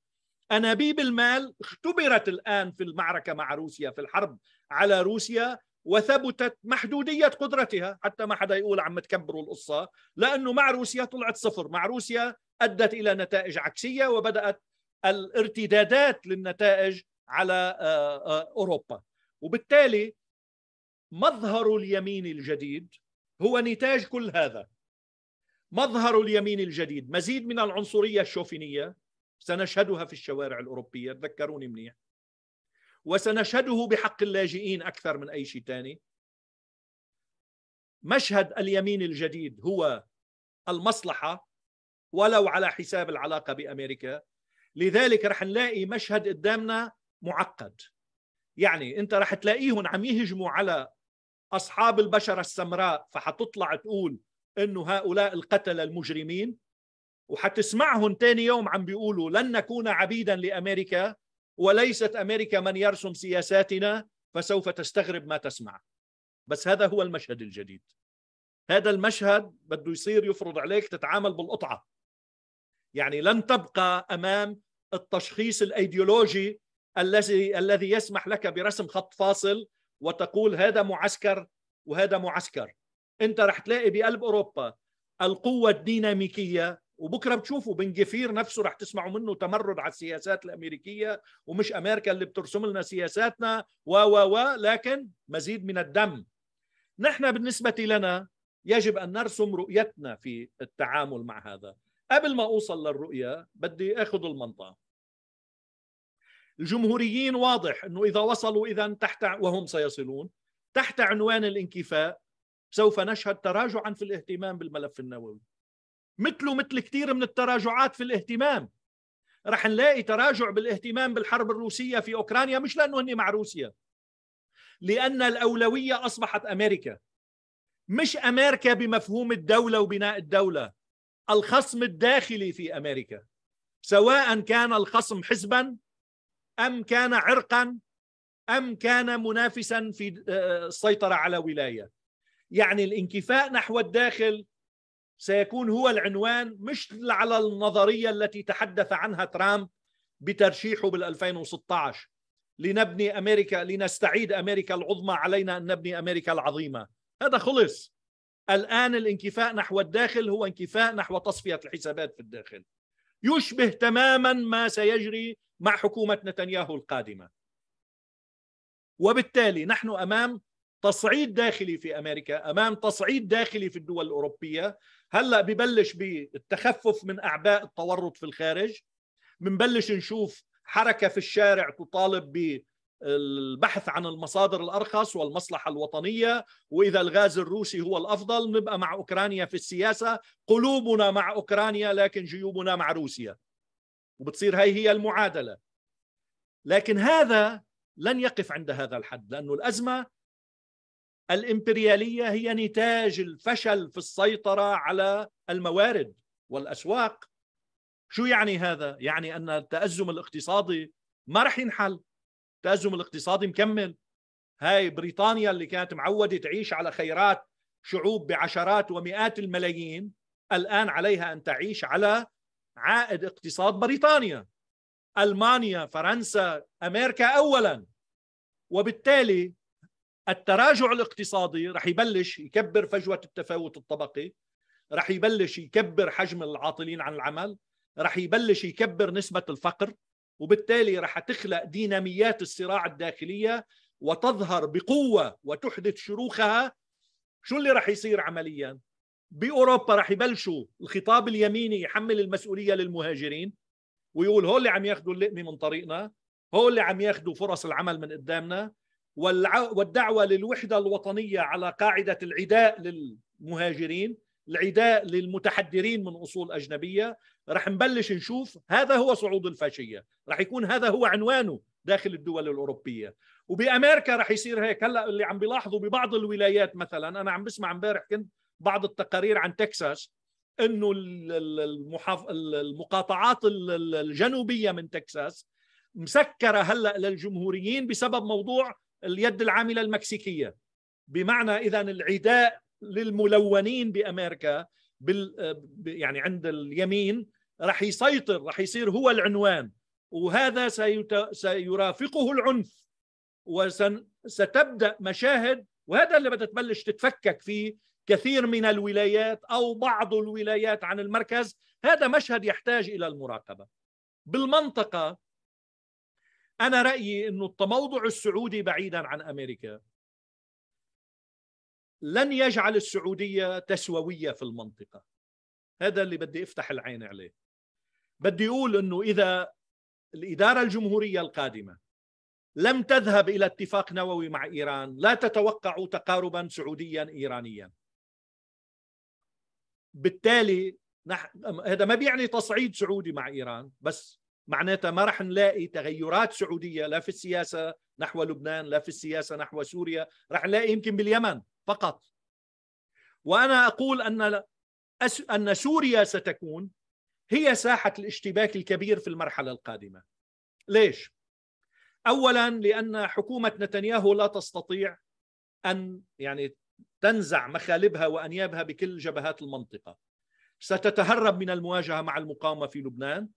انابيب المال اختبرت الان في المعركه مع روسيا في الحرب على روسيا وثبتت محدودية قدرتها حتى ما حدا يقول عم تكبروا القصة لأنه مع روسيا طلعت صفر مع روسيا ادت الى نتائج عكسيه وبدات الارتدادات للنتائج على آه، آه، اوروبا وبالتالي مظهر اليمين الجديد هو نتاج كل هذا مظهر اليمين الجديد مزيد من العنصريه الشوفينيه سنشهدها في الشوارع الاوروبيه تذكروني منيح وسنشهده بحق اللاجئين اكثر من اي شيء ثاني مشهد اليمين الجديد هو المصلحه ولو على حساب العلاقه بامريكا لذلك رح نلاقي مشهد قدامنا معقد يعني انت رح تلاقيهم عم يهجموا على اصحاب البشره السمراء فحتطلع تقول انه هؤلاء القتله المجرمين وحتسمعهم ثاني يوم عم بيقولوا لن نكون عبيدا لامريكا وليست امريكا من يرسم سياساتنا فسوف تستغرب ما تسمع بس هذا هو المشهد الجديد هذا المشهد بده يصير يفرض عليك تتعامل بالقطعه يعني لن تبقى امام التشخيص الايديولوجي الذي الذي يسمح لك برسم خط فاصل وتقول هذا معسكر وهذا معسكر انت رح تلاقي بقلب اوروبا القوه الديناميكيه وبكره بتشوفوا بن جفير نفسه رح تسمعوا منه تمرد على السياسات الامريكيه ومش امريكا اللي بترسم لنا سياساتنا و و و لكن مزيد من الدم نحن بالنسبه لنا يجب ان نرسم رؤيتنا في التعامل مع هذا قبل ما اوصل للرؤيه بدي اخذ المنطقه الجمهوريين واضح انه اذا وصلوا اذا تحت وهم سيصلون تحت عنوان الانكفاء سوف نشهد تراجعا في الاهتمام بالملف النووي مثله مثل كثير من التراجعات في الاهتمام رح نلاقي تراجع بالاهتمام بالحرب الروسيه في اوكرانيا مش لانه هن مع روسيا لان الاولويه اصبحت امريكا مش امريكا بمفهوم الدوله وبناء الدوله الخصم الداخلي في امريكا سواء كان الخصم حزبا ام كان عرقا ام كان منافسا في آه، السيطره على ولايه يعني الانكفاء نحو الداخل سيكون هو العنوان مش على النظريه التي تحدث عنها ترامب بترشيحه بال 2016 لنبني امريكا لنستعيد امريكا العظمى علينا ان نبني امريكا العظيمه هذا خلص الآن الانكفاء نحو الداخل هو انكفاء نحو تصفية الحسابات في الداخل يشبه تماما ما سيجري مع حكومة نتنياهو القادمة وبالتالي نحن أمام تصعيد داخلي في أمريكا أمام تصعيد داخلي في الدول الأوروبية هلأ ببلش بالتخفف من أعباء التورط في الخارج بنبلش نشوف حركة في الشارع تطالب البحث عن المصادر الارخص والمصلحه الوطنيه واذا الغاز الروسي هو الافضل نبقى مع اوكرانيا في السياسه قلوبنا مع اوكرانيا لكن جيوبنا مع روسيا وبتصير هي هي المعادله لكن هذا لن يقف عند هذا الحد لانه الازمه الامبرياليه هي نتاج الفشل في السيطره على الموارد والاسواق شو يعني هذا يعني ان التازم الاقتصادي ما راح ينحل التأزم الاقتصادي مكمل هاي بريطانيا اللي كانت معودة تعيش على خيرات شعوب بعشرات ومئات الملايين الآن عليها أن تعيش على عائد اقتصاد بريطانيا ألمانيا فرنسا أمريكا أولا وبالتالي التراجع الاقتصادي رح يبلش يكبر فجوة التفاوت الطبقي رح يبلش يكبر حجم العاطلين عن العمل رح يبلش يكبر نسبة الفقر وبالتالي رح تخلق ديناميات الصراع الداخلية وتظهر بقوة وتحدث شروخها شو اللي رح يصير عمليا بأوروبا رح يبلشوا الخطاب اليميني يحمل المسؤولية للمهاجرين ويقول هول اللي عم ياخذوا اللقمة من طريقنا هول اللي عم ياخذوا فرص العمل من قدامنا والدعوة للوحدة الوطنية على قاعدة العداء للمهاجرين العداء للمتحدرين من أصول أجنبية راح نبلش نشوف هذا هو صعود الفاشيه راح يكون هذا هو عنوانه داخل الدول الاوروبيه وبامريكا راح يصير هيك هلا اللي عم بيلاحظوا ببعض الولايات مثلا انا عم بسمع امبارح كنت بعض التقارير عن تكساس انه المحاف... المقاطعات الجنوبيه من تكساس مسكره هلا للجمهوريين بسبب موضوع اليد العامله المكسيكيه بمعنى اذا العداء للملونين بامريكا بال يعني عند اليمين راح يسيطر راح يصير هو العنوان وهذا سيت... سيرافقه العنف وستبدا مشاهد وهذا اللي بدها تبلش تتفكك فيه كثير من الولايات او بعض الولايات عن المركز هذا مشهد يحتاج الى المراقبه بالمنطقه انا رايي انه التموضع السعودي بعيدا عن امريكا لن يجعل السعودية تسوية في المنطقة هذا اللي بدي افتح العين عليه بدي اقول انه اذا الإدارة الجمهورية القادمة لم تذهب إلى اتفاق نووي مع إيران لا تتوقع تقاربا سعوديا إيرانيا بالتالي نح... هذا ما بيعني تصعيد سعودي مع إيران بس معناتها ما رح نلاقي تغيرات سعودية لا في السياسة نحو لبنان لا في السياسة نحو سوريا رح نلاقي يمكن باليمن فقط وانا اقول ان ان سوريا ستكون هي ساحه الاشتباك الكبير في المرحله القادمه ليش اولا لان حكومه نتنياهو لا تستطيع ان يعني تنزع مخالبها وانيابها بكل جبهات المنطقه ستتهرب من المواجهه مع المقاومه في لبنان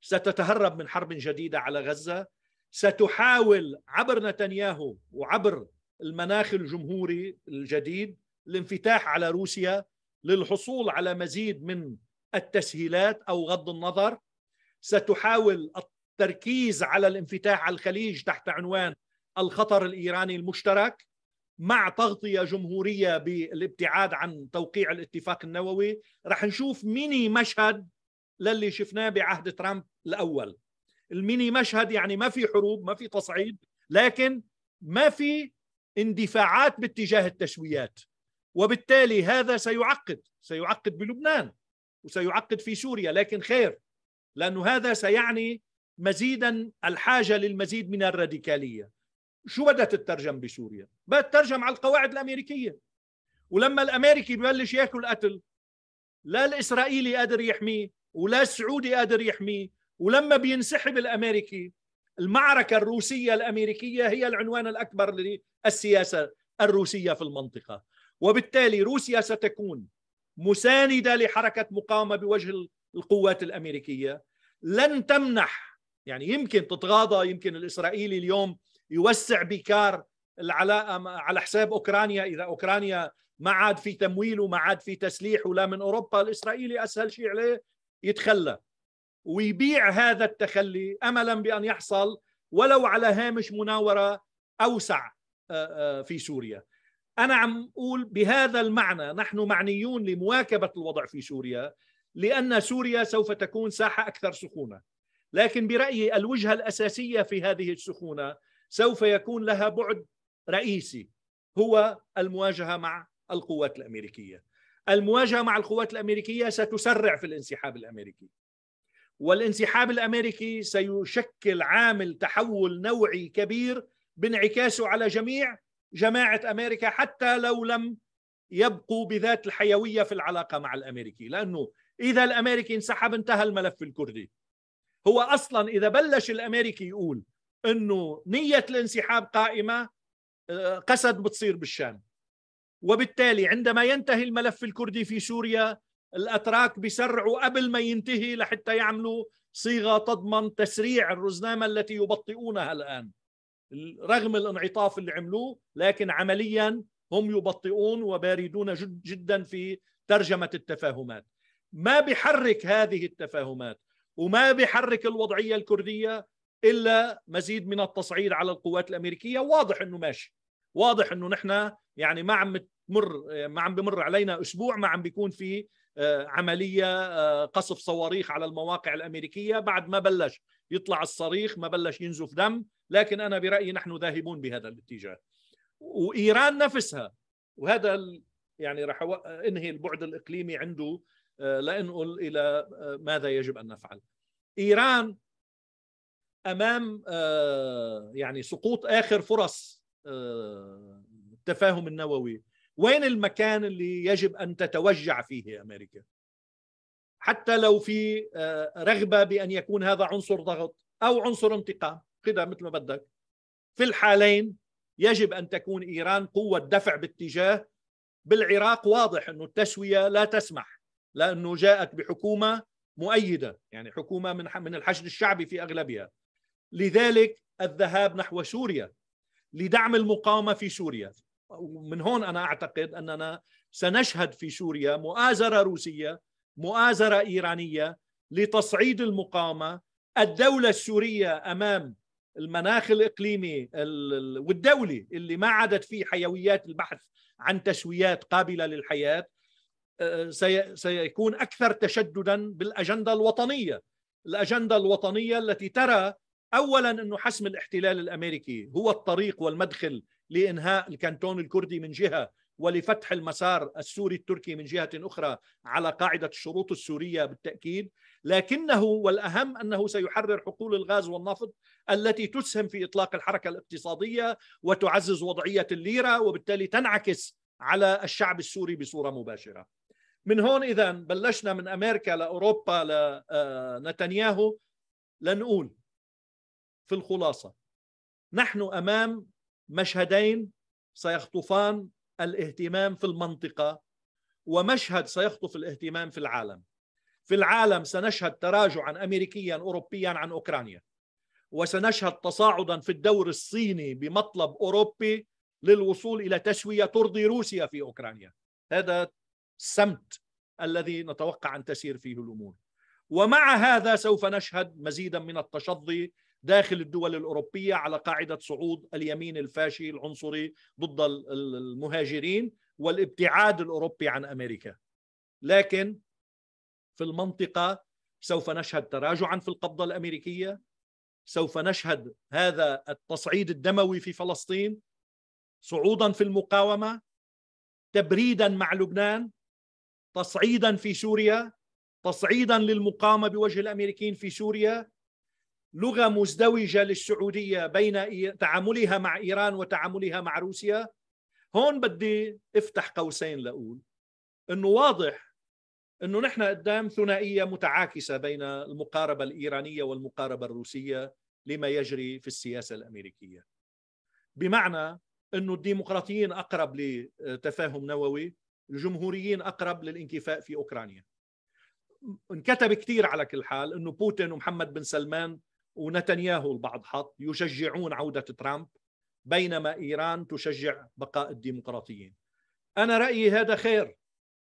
ستتهرب من حرب جديده على غزه ستحاول عبر نتنياهو وعبر المناخ الجمهوري الجديد الانفتاح على روسيا للحصول على مزيد من التسهيلات او غض النظر ستحاول التركيز على الانفتاح على الخليج تحت عنوان الخطر الايراني المشترك مع تغطيه جمهوريه بالابتعاد عن توقيع الاتفاق النووي رح نشوف ميني مشهد للي شفناه بعهد ترامب الاول الميني مشهد يعني ما في حروب ما في تصعيد لكن ما في اندفاعات باتجاه التسويات وبالتالي هذا سيعقد سيعقد بلبنان وسيعقد في سوريا لكن خير لأنه هذا سيعني مزيدا الحاجة للمزيد من الراديكالية شو بدها تترجم بسوريا؟ بدها تترجم على القواعد الأمريكية ولما الأمريكي ببلش ياكل قتل لا الإسرائيلي قادر يحميه ولا السعودي قادر يحميه ولما بينسحب الأمريكي المعركة الروسية الأمريكية هي العنوان الأكبر للسياسة الروسية في المنطقة وبالتالي روسيا ستكون مساندة لحركة مقاومة بوجه القوات الأمريكية لن تمنح يعني يمكن تتغاضى يمكن الإسرائيلي اليوم يوسع بكار العلاقة على حساب أوكرانيا إذا أوكرانيا ما عاد في تمويل وما عاد في تسليح ولا من أوروبا الإسرائيلي أسهل شيء عليه يتخلى ويبيع هذا التخلي املا بان يحصل ولو على هامش مناوره اوسع آه، آه، في سوريا. انا عم اقول بهذا المعنى نحن معنيون لمواكبه الوضع في سوريا لان سوريا سوف تكون ساحه اكثر سخونه. لكن برايي الوجهه الاساسيه في هذه السخونه سوف يكون لها بعد رئيسي هو المواجهه مع القوات الامريكيه. المواجهه مع القوات الامريكيه ستسرع في الانسحاب الامريكي. والانسحاب الامريكي سيشكل عامل تحول نوعي كبير بانعكاسه على جميع جماعه امريكا حتى لو لم يبقوا بذات الحيويه في العلاقه مع الامريكي لانه اذا الامريكي انسحب انتهى الملف الكردي هو اصلا اذا بلش الامريكي يقول انه نيه الانسحاب قائمه آه، قسد بتصير بالشام وبالتالي عندما ينتهي الملف الكردي في سوريا الاتراك بيسرعوا قبل ما ينتهي لحتى يعملوا صيغه تضمن تسريع الرزنامه التي يبطئونها الان رغم الانعطاف اللي عملوه لكن عمليا هم يبطئون وباردون جد جدا في ترجمه التفاهمات ما بيحرك هذه التفاهمات وما بيحرك الوضعيه الكرديه الا مزيد من التصعيد على القوات الامريكيه واضح انه ماشي واضح انه نحن يعني ما عم تمر ما عم بمر علينا اسبوع ما عم بيكون في آه، عمليه آه، قصف صواريخ على المواقع الامريكيه بعد ما بلش يطلع الصريخ ما بلش ينزف دم لكن انا برايي نحن ذاهبون بهذا الاتجاه وايران نفسها وهذا يعني راح انهي البعد الاقليمي عنده آه، لانقل الى ماذا يجب ان نفعل ايران امام يعني سقوط اخر فرص التفاهم النووي وين المكان اللي يجب ان تتوجع فيه امريكا حتى لو في آه، رغبه بان يكون هذا عنصر ضغط او عنصر انتقام كده مثل ما بدك في الحالين يجب ان تكون ايران قوه دفع باتجاه بالعراق واضح انه التسويه لا تسمح لانه جاءت بحكومه مؤيده يعني حكومه من من الحشد الشعبي في اغلبها لذلك الذهاب نحو سوريا لدعم المقاومه في سوريا ومن هون انا اعتقد اننا سنشهد في سوريا مؤازره روسيه مؤازره ايرانيه لتصعيد المقاومه الدوله السوريه امام المناخ الاقليمي والدولي اللي ما عادت فيه حيويات البحث عن تسويات قابله للحياه آه، سيكون اكثر تشددا بالاجنده الوطنيه الاجنده الوطنيه التي ترى اولا انه حسم الاحتلال الامريكي هو الطريق والمدخل لانهاء الكانتون الكردي من جهه ولفتح المسار السوري التركي من جهه اخرى على قاعده الشروط السوريه بالتاكيد، لكنه والاهم انه سيحرر حقول الغاز والنفط التي تسهم في اطلاق الحركه الاقتصاديه وتعزز وضعيه الليره وبالتالي تنعكس على الشعب السوري بصوره مباشره. من هون اذا بلشنا من امريكا لاوروبا لنتنياهو آه، لنقول في الخلاصه نحن امام مشهدين سيخطفان الاهتمام في المنطقه ومشهد سيخطف الاهتمام في العالم في العالم سنشهد تراجعا امريكيا اوروبيا عن اوكرانيا وسنشهد تصاعدا في الدور الصيني بمطلب اوروبي للوصول الى تسويه ترضي روسيا في اوكرانيا هذا السمت الذي نتوقع ان تسير فيه الامور ومع هذا سوف نشهد مزيدا من التشظي داخل الدول الأوروبية على قاعدة صعود اليمين الفاشي العنصري ضد المهاجرين والابتعاد الأوروبي عن أمريكا لكن في المنطقة سوف نشهد تراجعا في القبضة الأمريكية سوف نشهد هذا التصعيد الدموي في فلسطين صعودا في المقاومة تبريدا مع لبنان تصعيدا في سوريا تصعيدا للمقاومة بوجه الأمريكيين في سوريا لغه مزدوجه للسعوديه بين تعاملها مع ايران وتعاملها مع روسيا هون بدي افتح قوسين لاقول انه واضح انه نحن قدام ثنائيه متعاكسه بين المقاربه الايرانيه والمقاربه الروسيه لما يجري في السياسه الامريكيه بمعنى انه الديمقراطيين اقرب لتفاهم نووي الجمهوريين اقرب للانكفاء في اوكرانيا انكتب كثير على كل حال انه بوتين ومحمد بن سلمان ونتنياهو البعض حط يشجعون عودة ترامب بينما إيران تشجع بقاء الديمقراطيين أنا رأيي هذا خير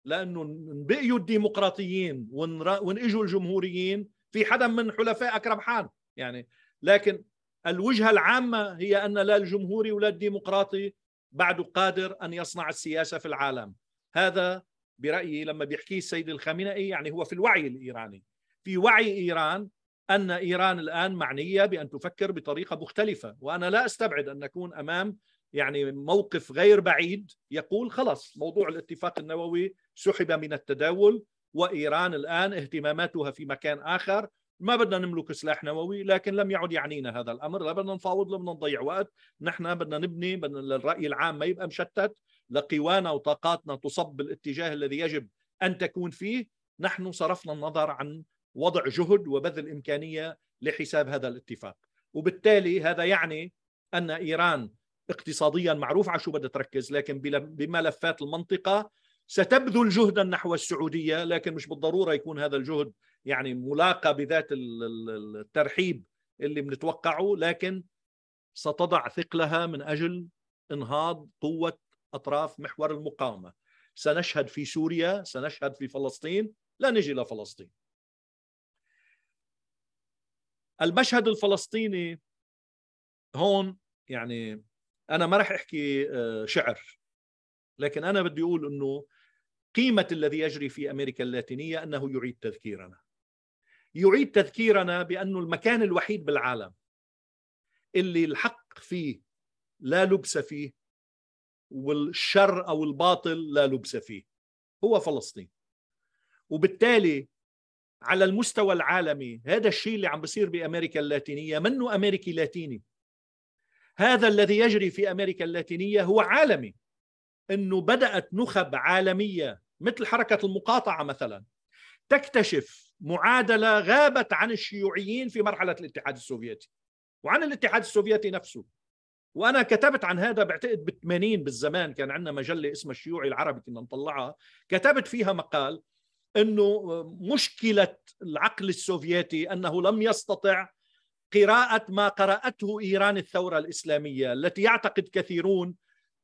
لأنه بقيوا الديمقراطيين وإن إجوا الجمهوريين في حدا من حلفائك ربحان يعني لكن الوجهة العامة هي أن لا الجمهوري ولا الديمقراطي بعد قادر أن يصنع السياسة في العالم هذا برأيي لما بيحكيه السيد الخامنئي يعني هو في الوعي الإيراني في وعي إيران ان ايران الان معنيه بان تفكر بطريقه مختلفه وانا لا استبعد ان نكون امام يعني موقف غير بعيد يقول خلاص موضوع الاتفاق النووي سحب من التداول وايران الان اهتماماتها في مكان اخر ما بدنا نملك سلاح نووي لكن لم يعد يعنينا هذا الامر لا بدنا نفاوض لا بدنا نضيع وقت نحن بدنا نبني بدنا الراي العام ما يبقى مشتت لقوانا وطاقاتنا تصب بالاتجاه الذي يجب ان تكون فيه نحن صرفنا النظر عن وضع جهد وبذل إمكانية لحساب هذا الاتفاق وبالتالي هذا يعني أن إيران اقتصاديا معروف على شو بدها تركز لكن بملفات المنطقة ستبذل جهدا نحو السعودية لكن مش بالضرورة يكون هذا الجهد يعني ملاقى بذات الترحيب اللي بنتوقعه لكن ستضع ثقلها من أجل انهاض قوة أطراف محور المقاومة سنشهد في سوريا سنشهد في فلسطين لا نجي لفلسطين المشهد الفلسطيني هون يعني انا ما راح احكي آه، شعر لكن انا بدي اقول انه قيمه الذي يجري في امريكا اللاتينيه انه يعيد تذكيرنا يعيد تذكيرنا بانه المكان الوحيد بالعالم اللي الحق فيه لا لبس فيه والشر او الباطل لا لبس فيه هو فلسطين وبالتالي على المستوى العالمي هذا الشيء اللي عم بصير بأمريكا اللاتينية منه أمريكي لاتيني هذا الذي يجري في أمريكا اللاتينية هو عالمي أنه بدأت نخب عالمية مثل حركة المقاطعة مثلا تكتشف معادلة غابت عن الشيوعيين في مرحلة الاتحاد السوفيتي وعن الاتحاد السوفيتي نفسه وانا كتبت عن هذا بعتقد بال80 بالزمان كان عندنا مجله اسمها الشيوعي العربي كنا نطلعها كتبت فيها مقال انه مشكله العقل السوفيتي انه لم يستطع قراءه ما قراته ايران الثوره الاسلاميه التي يعتقد كثيرون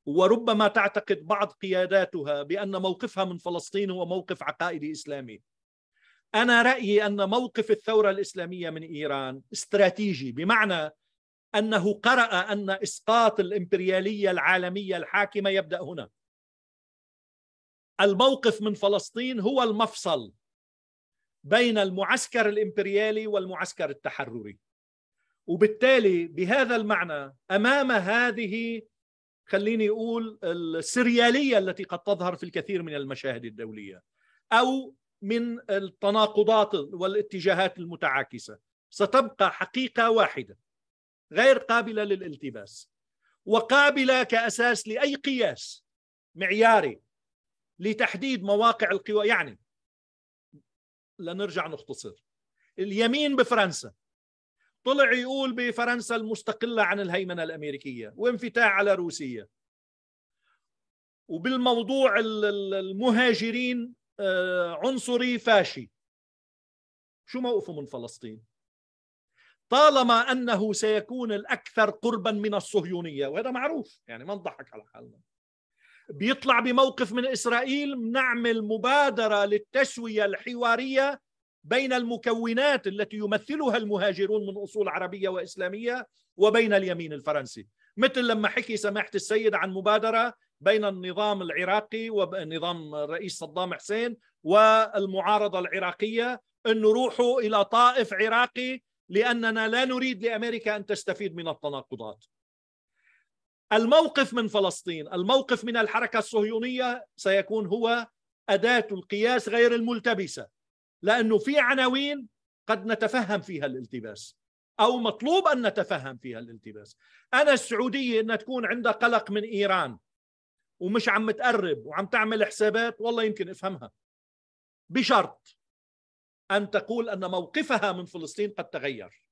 وربما تعتقد بعض قياداتها بان موقفها من فلسطين هو موقف عقائدي اسلامي. انا رايي ان موقف الثوره الاسلاميه من ايران استراتيجي بمعنى انه قرا ان اسقاط الامبرياليه العالميه الحاكمه يبدا هنا. الموقف من فلسطين هو المفصل بين المعسكر الامبريالي والمعسكر التحرري وبالتالي بهذا المعنى امام هذه خليني اقول السرياليه التي قد تظهر في الكثير من المشاهد الدوليه او من التناقضات والاتجاهات المتعاكسه ستبقى حقيقه واحده غير قابله للالتباس وقابله كاساس لاي قياس معياري لتحديد مواقع القوى يعني لنرجع نختصر اليمين بفرنسا طلع يقول بفرنسا المستقلة عن الهيمنة الأمريكية وانفتاح على روسيا وبالموضوع المهاجرين آه، عنصري فاشي شو موقفه من فلسطين طالما أنه سيكون الأكثر قربا من الصهيونية وهذا معروف يعني ما نضحك على حالنا بيطلع بموقف من اسرائيل نعمل مبادره للتسويه الحواريه بين المكونات التي يمثلها المهاجرون من اصول عربيه واسلاميه وبين اليمين الفرنسي، مثل لما حكي سماحه السيد عن مبادره بين النظام العراقي ونظام الرئيس صدام حسين والمعارضه العراقيه انه روحوا الى طائف عراقي لاننا لا نريد لامريكا ان تستفيد من التناقضات. الموقف من فلسطين الموقف من الحركة الصهيونية سيكون هو أداة القياس غير الملتبسة لأنه في عناوين قد نتفهم فيها الالتباس أو مطلوب أن نتفهم فيها الالتباس أنا السعودية أن تكون عندها قلق من إيران ومش عم تقرب وعم تعمل حسابات والله يمكن أفهمها بشرط أن تقول أن موقفها من فلسطين قد تغير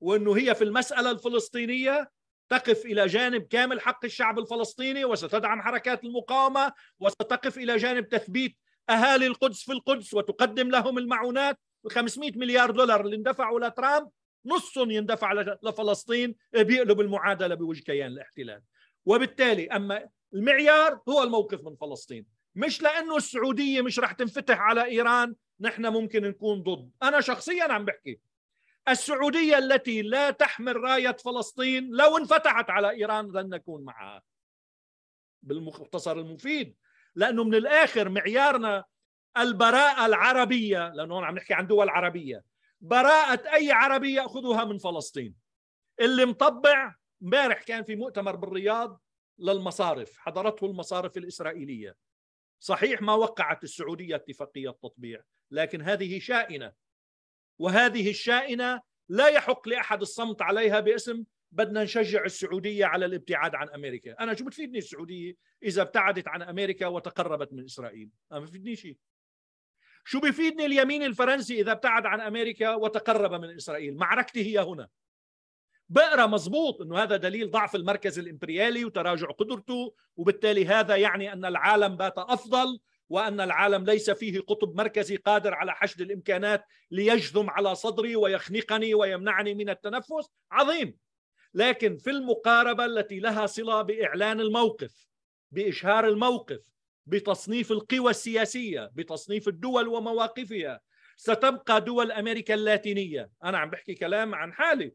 وأنه هي في المسألة الفلسطينية تقف الى جانب كامل حق الشعب الفلسطيني وستدعم حركات المقاومه وستقف الى جانب تثبيت اهالي القدس في القدس وتقدم لهم المعونات ال 500 مليار دولار اللي اندفعوا لترامب نص يندفع لفلسطين بيقلب المعادله بوجه كيان الاحتلال وبالتالي اما المعيار هو الموقف من فلسطين مش لانه السعوديه مش رح تنفتح على ايران نحن ممكن نكون ضد انا شخصيا عم بحكي السعودية التي لا تحمل راية فلسطين لو انفتحت على إيران لن نكون معها بالمختصر المفيد لأنه من الآخر معيارنا البراءة العربية لأنه هون عم نحكي عن دول عربية براءة أي عربي يأخذها من فلسطين اللي مطبع مبارح كان في مؤتمر بالرياض للمصارف حضرته المصارف الإسرائيلية صحيح ما وقعت السعودية اتفاقية التطبيع لكن هذه شائنة وهذه الشائنه لا يحق لاحد الصمت عليها باسم بدنا نشجع السعوديه على الابتعاد عن امريكا، انا شو بتفيدني السعوديه اذا ابتعدت عن امريكا وتقربت من اسرائيل؟ ما بفيدني شيء. شو بفيدني اليمين الفرنسي اذا ابتعد عن امريكا وتقرب من اسرائيل؟ معركتي هي هنا. بقرا مزبوط انه هذا دليل ضعف المركز الامبريالي وتراجع قدرته وبالتالي هذا يعني ان العالم بات افضل وان العالم ليس فيه قطب مركزي قادر على حشد الامكانات ليجذم على صدري ويخنقني ويمنعني من التنفس عظيم لكن في المقاربه التي لها صله باعلان الموقف باشهار الموقف بتصنيف القوى السياسيه بتصنيف الدول ومواقفها ستبقى دول امريكا اللاتينيه انا عم بحكي كلام عن حالي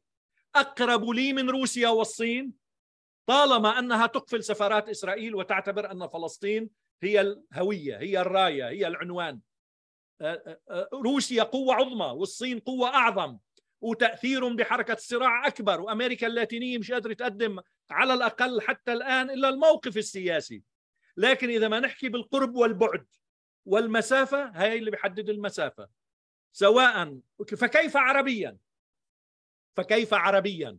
اقرب لي من روسيا والصين طالما انها تقفل سفارات اسرائيل وتعتبر ان فلسطين هي الهويه هي الرايه هي العنوان روسيا قوه عظمى والصين قوه اعظم وتاثيرهم بحركه الصراع اكبر وامريكا اللاتينيه مش قادره تقدم على الاقل حتى الان الا الموقف السياسي لكن اذا ما نحكي بالقرب والبعد والمسافه هي اللي بيحدد المسافه سواء فكيف عربيا فكيف عربيا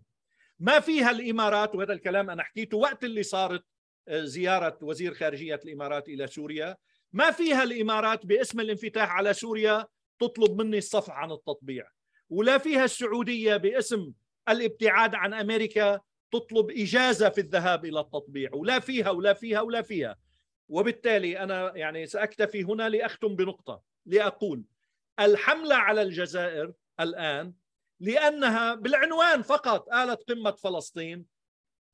ما فيها الامارات وهذا الكلام انا حكيته وقت اللي صارت زياره وزير خارجيه الامارات الى سوريا ما فيها الامارات باسم الانفتاح على سوريا تطلب مني الصفح عن التطبيع ولا فيها السعوديه باسم الابتعاد عن امريكا تطلب اجازه في الذهاب الى التطبيع ولا فيها ولا فيها ولا فيها وبالتالي انا يعني ساكتفي هنا لاختم بنقطه لاقول الحمله على الجزائر الان لانها بالعنوان فقط قالت قمه فلسطين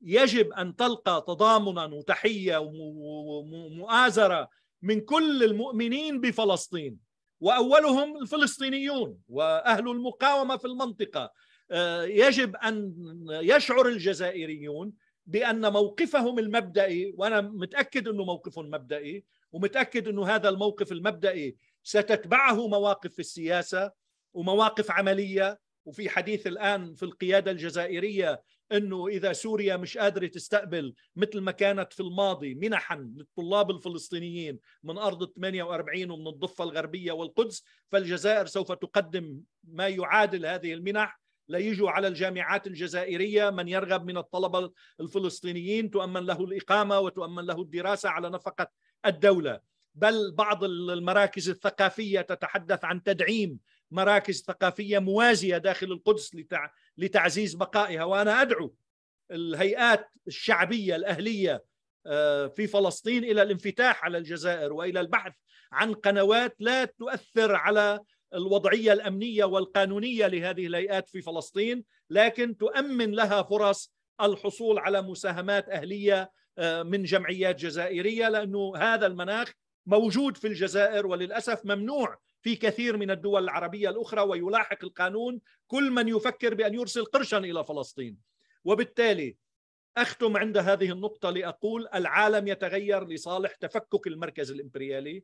يجب أن تلقى تضامنا وتحية ومؤازرة من كل المؤمنين بفلسطين وأولهم الفلسطينيون وأهل المقاومة في المنطقة آه، يجب أن يشعر الجزائريون بأن موقفهم المبدئي وأنا متأكد أنه موقف مبدئي ومتأكد أنه هذا الموقف المبدئي ستتبعه مواقف في السياسة ومواقف عملية وفي حديث الآن في القيادة الجزائرية انه اذا سوريا مش قادره تستقبل مثل ما كانت في الماضي منحا للطلاب الفلسطينيين من ارض 48 ومن الضفه الغربيه والقدس فالجزائر سوف تقدم ما يعادل هذه المنح ليجوا على الجامعات الجزائرية من يرغب من الطلبة الفلسطينيين تؤمن له الإقامة وتؤمن له الدراسة على نفقة الدولة بل بعض المراكز الثقافية تتحدث عن تدعيم مراكز ثقافية موازية داخل القدس لتعزيز بقائها وانا ادعو الهيئات الشعبيه الاهليه آه، في فلسطين الى الانفتاح على الجزائر والى البحث عن قنوات لا تؤثر على الوضعيه الامنيه والقانونيه لهذه الهيئات في فلسطين لكن تؤمن لها فرص الحصول على مساهمات اهليه آه، من جمعيات جزائريه لانه هذا المناخ موجود في الجزائر وللاسف ممنوع في كثير من الدول العربية الأخرى ويلاحق القانون كل من يفكر بأن يرسل قرشا إلى فلسطين وبالتالي أختم عند هذه النقطة لأقول العالم يتغير لصالح تفكك المركز الإمبريالي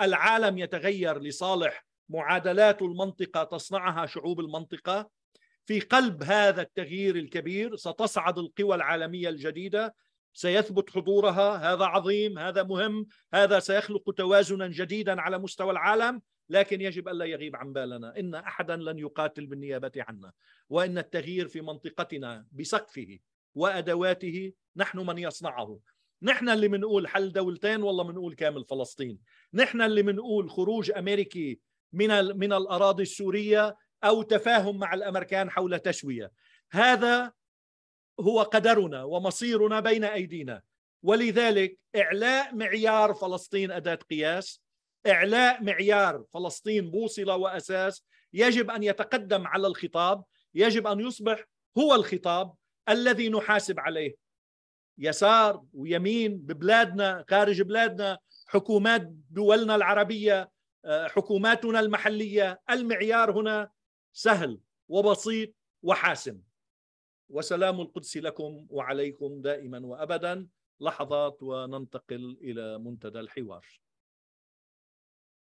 العالم يتغير لصالح معادلات المنطقة تصنعها شعوب المنطقة في قلب هذا التغيير الكبير ستصعد القوى العالمية الجديدة سيثبت حضورها هذا عظيم هذا مهم هذا سيخلق توازنا جديدا على مستوى العالم لكن يجب ألا يغيب عن بالنا إن أحدا لن يقاتل بالنيابة عنا وإن التغيير في منطقتنا بسقفه وأدواته نحن من يصنعه نحن اللي منقول حل دولتين والله منقول كامل فلسطين نحن اللي منقول خروج أمريكي من, من الأراضي السورية أو تفاهم مع الأمريكان حول تسوية هذا هو قدرنا ومصيرنا بين أيدينا ولذلك إعلاء معيار فلسطين أداة قياس إعلاء معيار فلسطين بوصلة وأساس يجب أن يتقدم على الخطاب يجب أن يصبح هو الخطاب الذي نحاسب عليه يسار ويمين ببلادنا خارج بلادنا حكومات دولنا العربية آه، حكوماتنا المحلية المعيار هنا سهل وبسيط وحاسم وسلام القدس لكم وعليكم دائما وأبدا لحظات وننتقل إلى منتدى الحوار